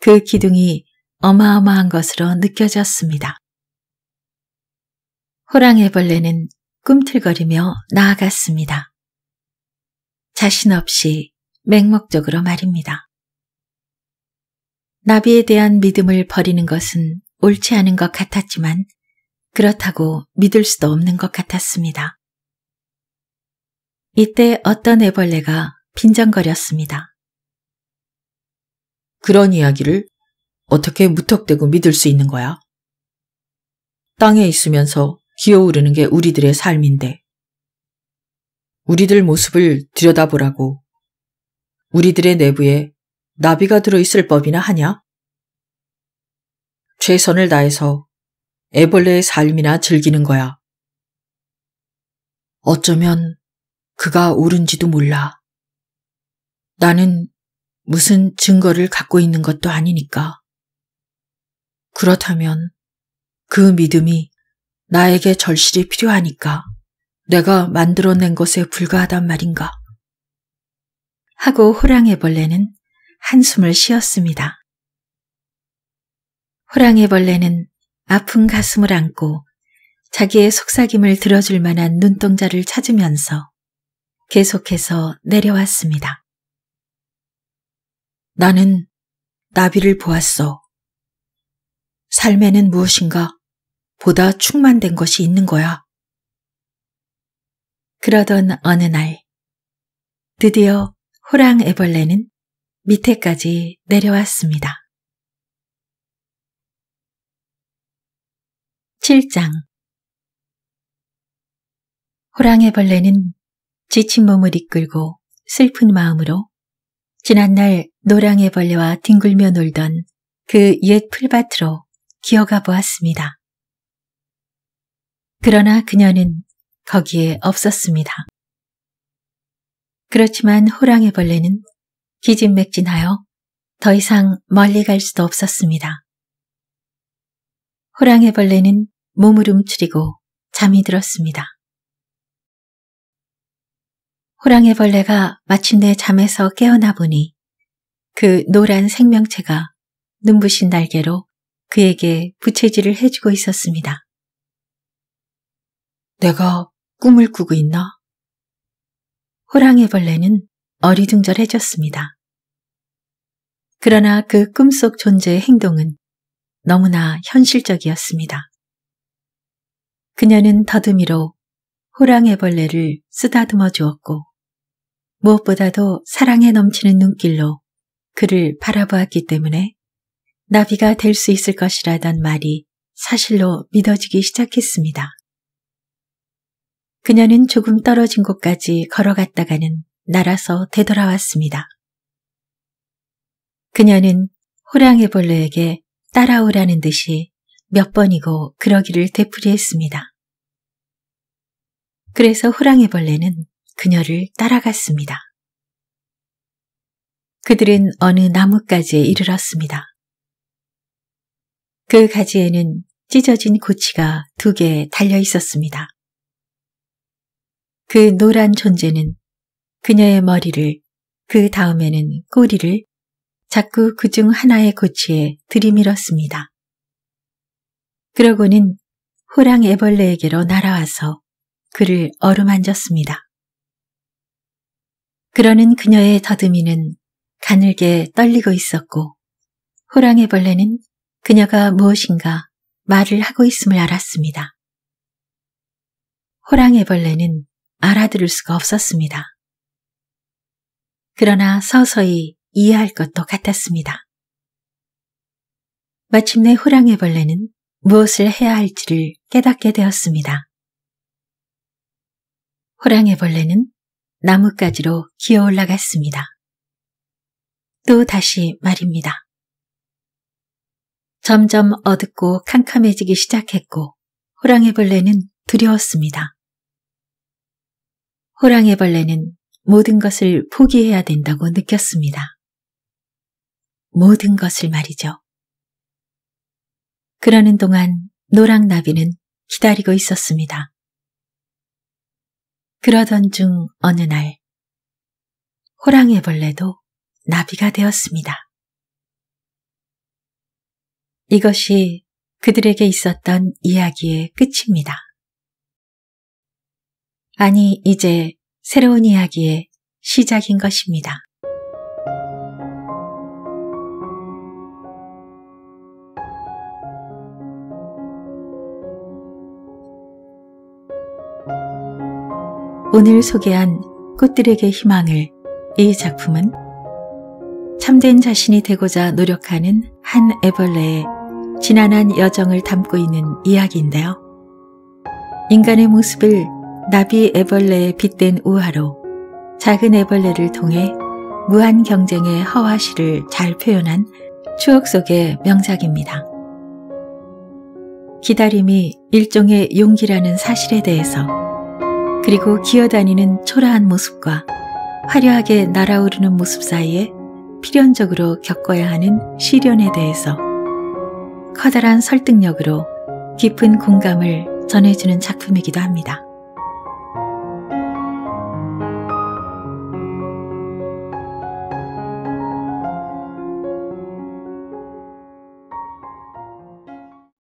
그 기둥이 어마어마한 것으로 느껴졌습니다. 호랑이벌레는 꿈틀거리며 나아갔습니다. 자신 없이 맹목적으로 말입니다. 나비에 대한 믿음을 버리는 것은 옳지 않은 것 같았지만 그렇다고 믿을 수도 없는 것 같았습니다. 이때 어떤 애벌레가 빈정거렸습니다. 그런 이야기를 어떻게 무턱대고 믿을 수 있는 거야? 땅에 있으면서 기어오르는 게 우리들의 삶인데. 우리들 모습을 들여다보라고. 우리들의 내부에 나비가 들어있을 법이나 하냐? 최선을 다해서 애벌레의 삶이나 즐기는 거야. 어쩌면 그가 옳은지도 몰라. 나는 무슨 증거를 갖고 있는 것도 아니니까. 그렇다면 그 믿음이 나에게 절실히 필요하니까 내가 만들어낸 것에 불과하단 말인가. 하고 호랑이벌레는 한숨을 쉬었습니다. 호랑이벌레는 아픈 가슴을 안고 자기의 속삭임을 들어줄 만한 눈동자를 찾으면서 계속해서 내려왔습니다. 나는 나비를 보았어. 삶에는 무엇인가 보다 충만된 것이 있는 거야. 그러던 어느 날, 드디어 호랑 애벌레는 밑에까지 내려왔습니다. 7장 호랑애벌레는 지친 몸을 이끌고 슬픈 마음으로 지난날 노랑애벌레와 뒹굴며 놀던 그 옛 풀밭으로 기어가 보았습니다. 그러나 그녀는 거기에 없었습니다. 그렇지만 호랑이 벌레는 기진맥진하여 더 이상 멀리 갈 수도 없었습니다. 호랑이 벌레는 몸을 움츠리고 잠이 들었습니다. 호랑이 벌레가 마침내 잠에서 깨어나 보니 그 노란 생명체가 눈부신 날개로 그에게 부채질을 해주고 있었습니다. 내가 꿈을 꾸고 있나? 호랑이벌레는 어리둥절해졌습니다. 그러나 그 꿈속 존재의 행동은 너무나 현실적이었습니다. 그녀는 더듬이로 호랑이벌레를 쓰다듬어 주었고 무엇보다도 사랑에 넘치는 눈길로 그를 바라보았기 때문에 나비가 될 수 있을 것이라던 말이 사실로 믿어지기 시작했습니다. 그녀는 조금 떨어진 곳까지 걸어갔다가는 날아서 되돌아왔습니다. 그녀는 호랑이벌레에게 따라오라는 듯이 몇 번이고 그러기를 되풀이했습니다. 그래서 호랑이벌레는 그녀를 따라갔습니다. 그들은 어느 나뭇가지에 이르렀습니다. 그 가지에는 찢어진 고치가 두 개 달려 있었습니다. 그 노란 존재는 그녀의 머리를 그 다음에는 꼬리를 자꾸 그 중 하나의 고치에 들이밀었습니다. 그러고는 호랑 애벌레에게로 날아와서 그를 어루만졌습니다. 그러는 그녀의 더듬이는 가늘게 떨리고 있었고 호랑 애벌레는 그녀가 무엇인가 말을 하고 있음을 알았습니다. 호랑애벌레는 알아들을 수가 없었습니다. 그러나 서서히 이해할 것도 같았습니다. 마침내 호랑이벌레는 무엇을 해야 할지를 깨닫게 되었습니다. 호랑이벌레는 나뭇가지로 기어 올라갔습니다. 또 다시 말입니다. 점점 어둡고 캄캄해지기 시작했고 호랑이벌레는 두려웠습니다. 호랑이벌레는 모든 것을 포기해야 된다고 느꼈습니다. 모든 것을 말이죠. 그러는 동안 노랑나비는 기다리고 있었습니다. 그러던 중 어느 날 호랑이벌레도 나비가 되었습니다. 이것이 그들에게 있었던 이야기의 끝입니다. 아니, 이제 새로운 이야기의 시작인 것입니다. 오늘 소개한 꽃들에게 희망을 이 작품은 참된 자신이 되고자 노력하는 한 애벌레의 지난한 여정을 담고 있는 이야기인데요. 인간의 모습을 나비 애벌레의 빛된 우화로 작은 애벌레를 통해 무한 경쟁의 허화시를잘 표현한 추억 속의 명작입니다. 기다림이 일종의 용기라는 사실에 대해서 그리고 기어다니는 초라한 모습과 화려하게 날아오르는 모습 사이에 필연적으로 겪어야 하는 시련에 대해서 커다란 설득력으로 깊은 공감을 전해주는 작품이기도 합니다.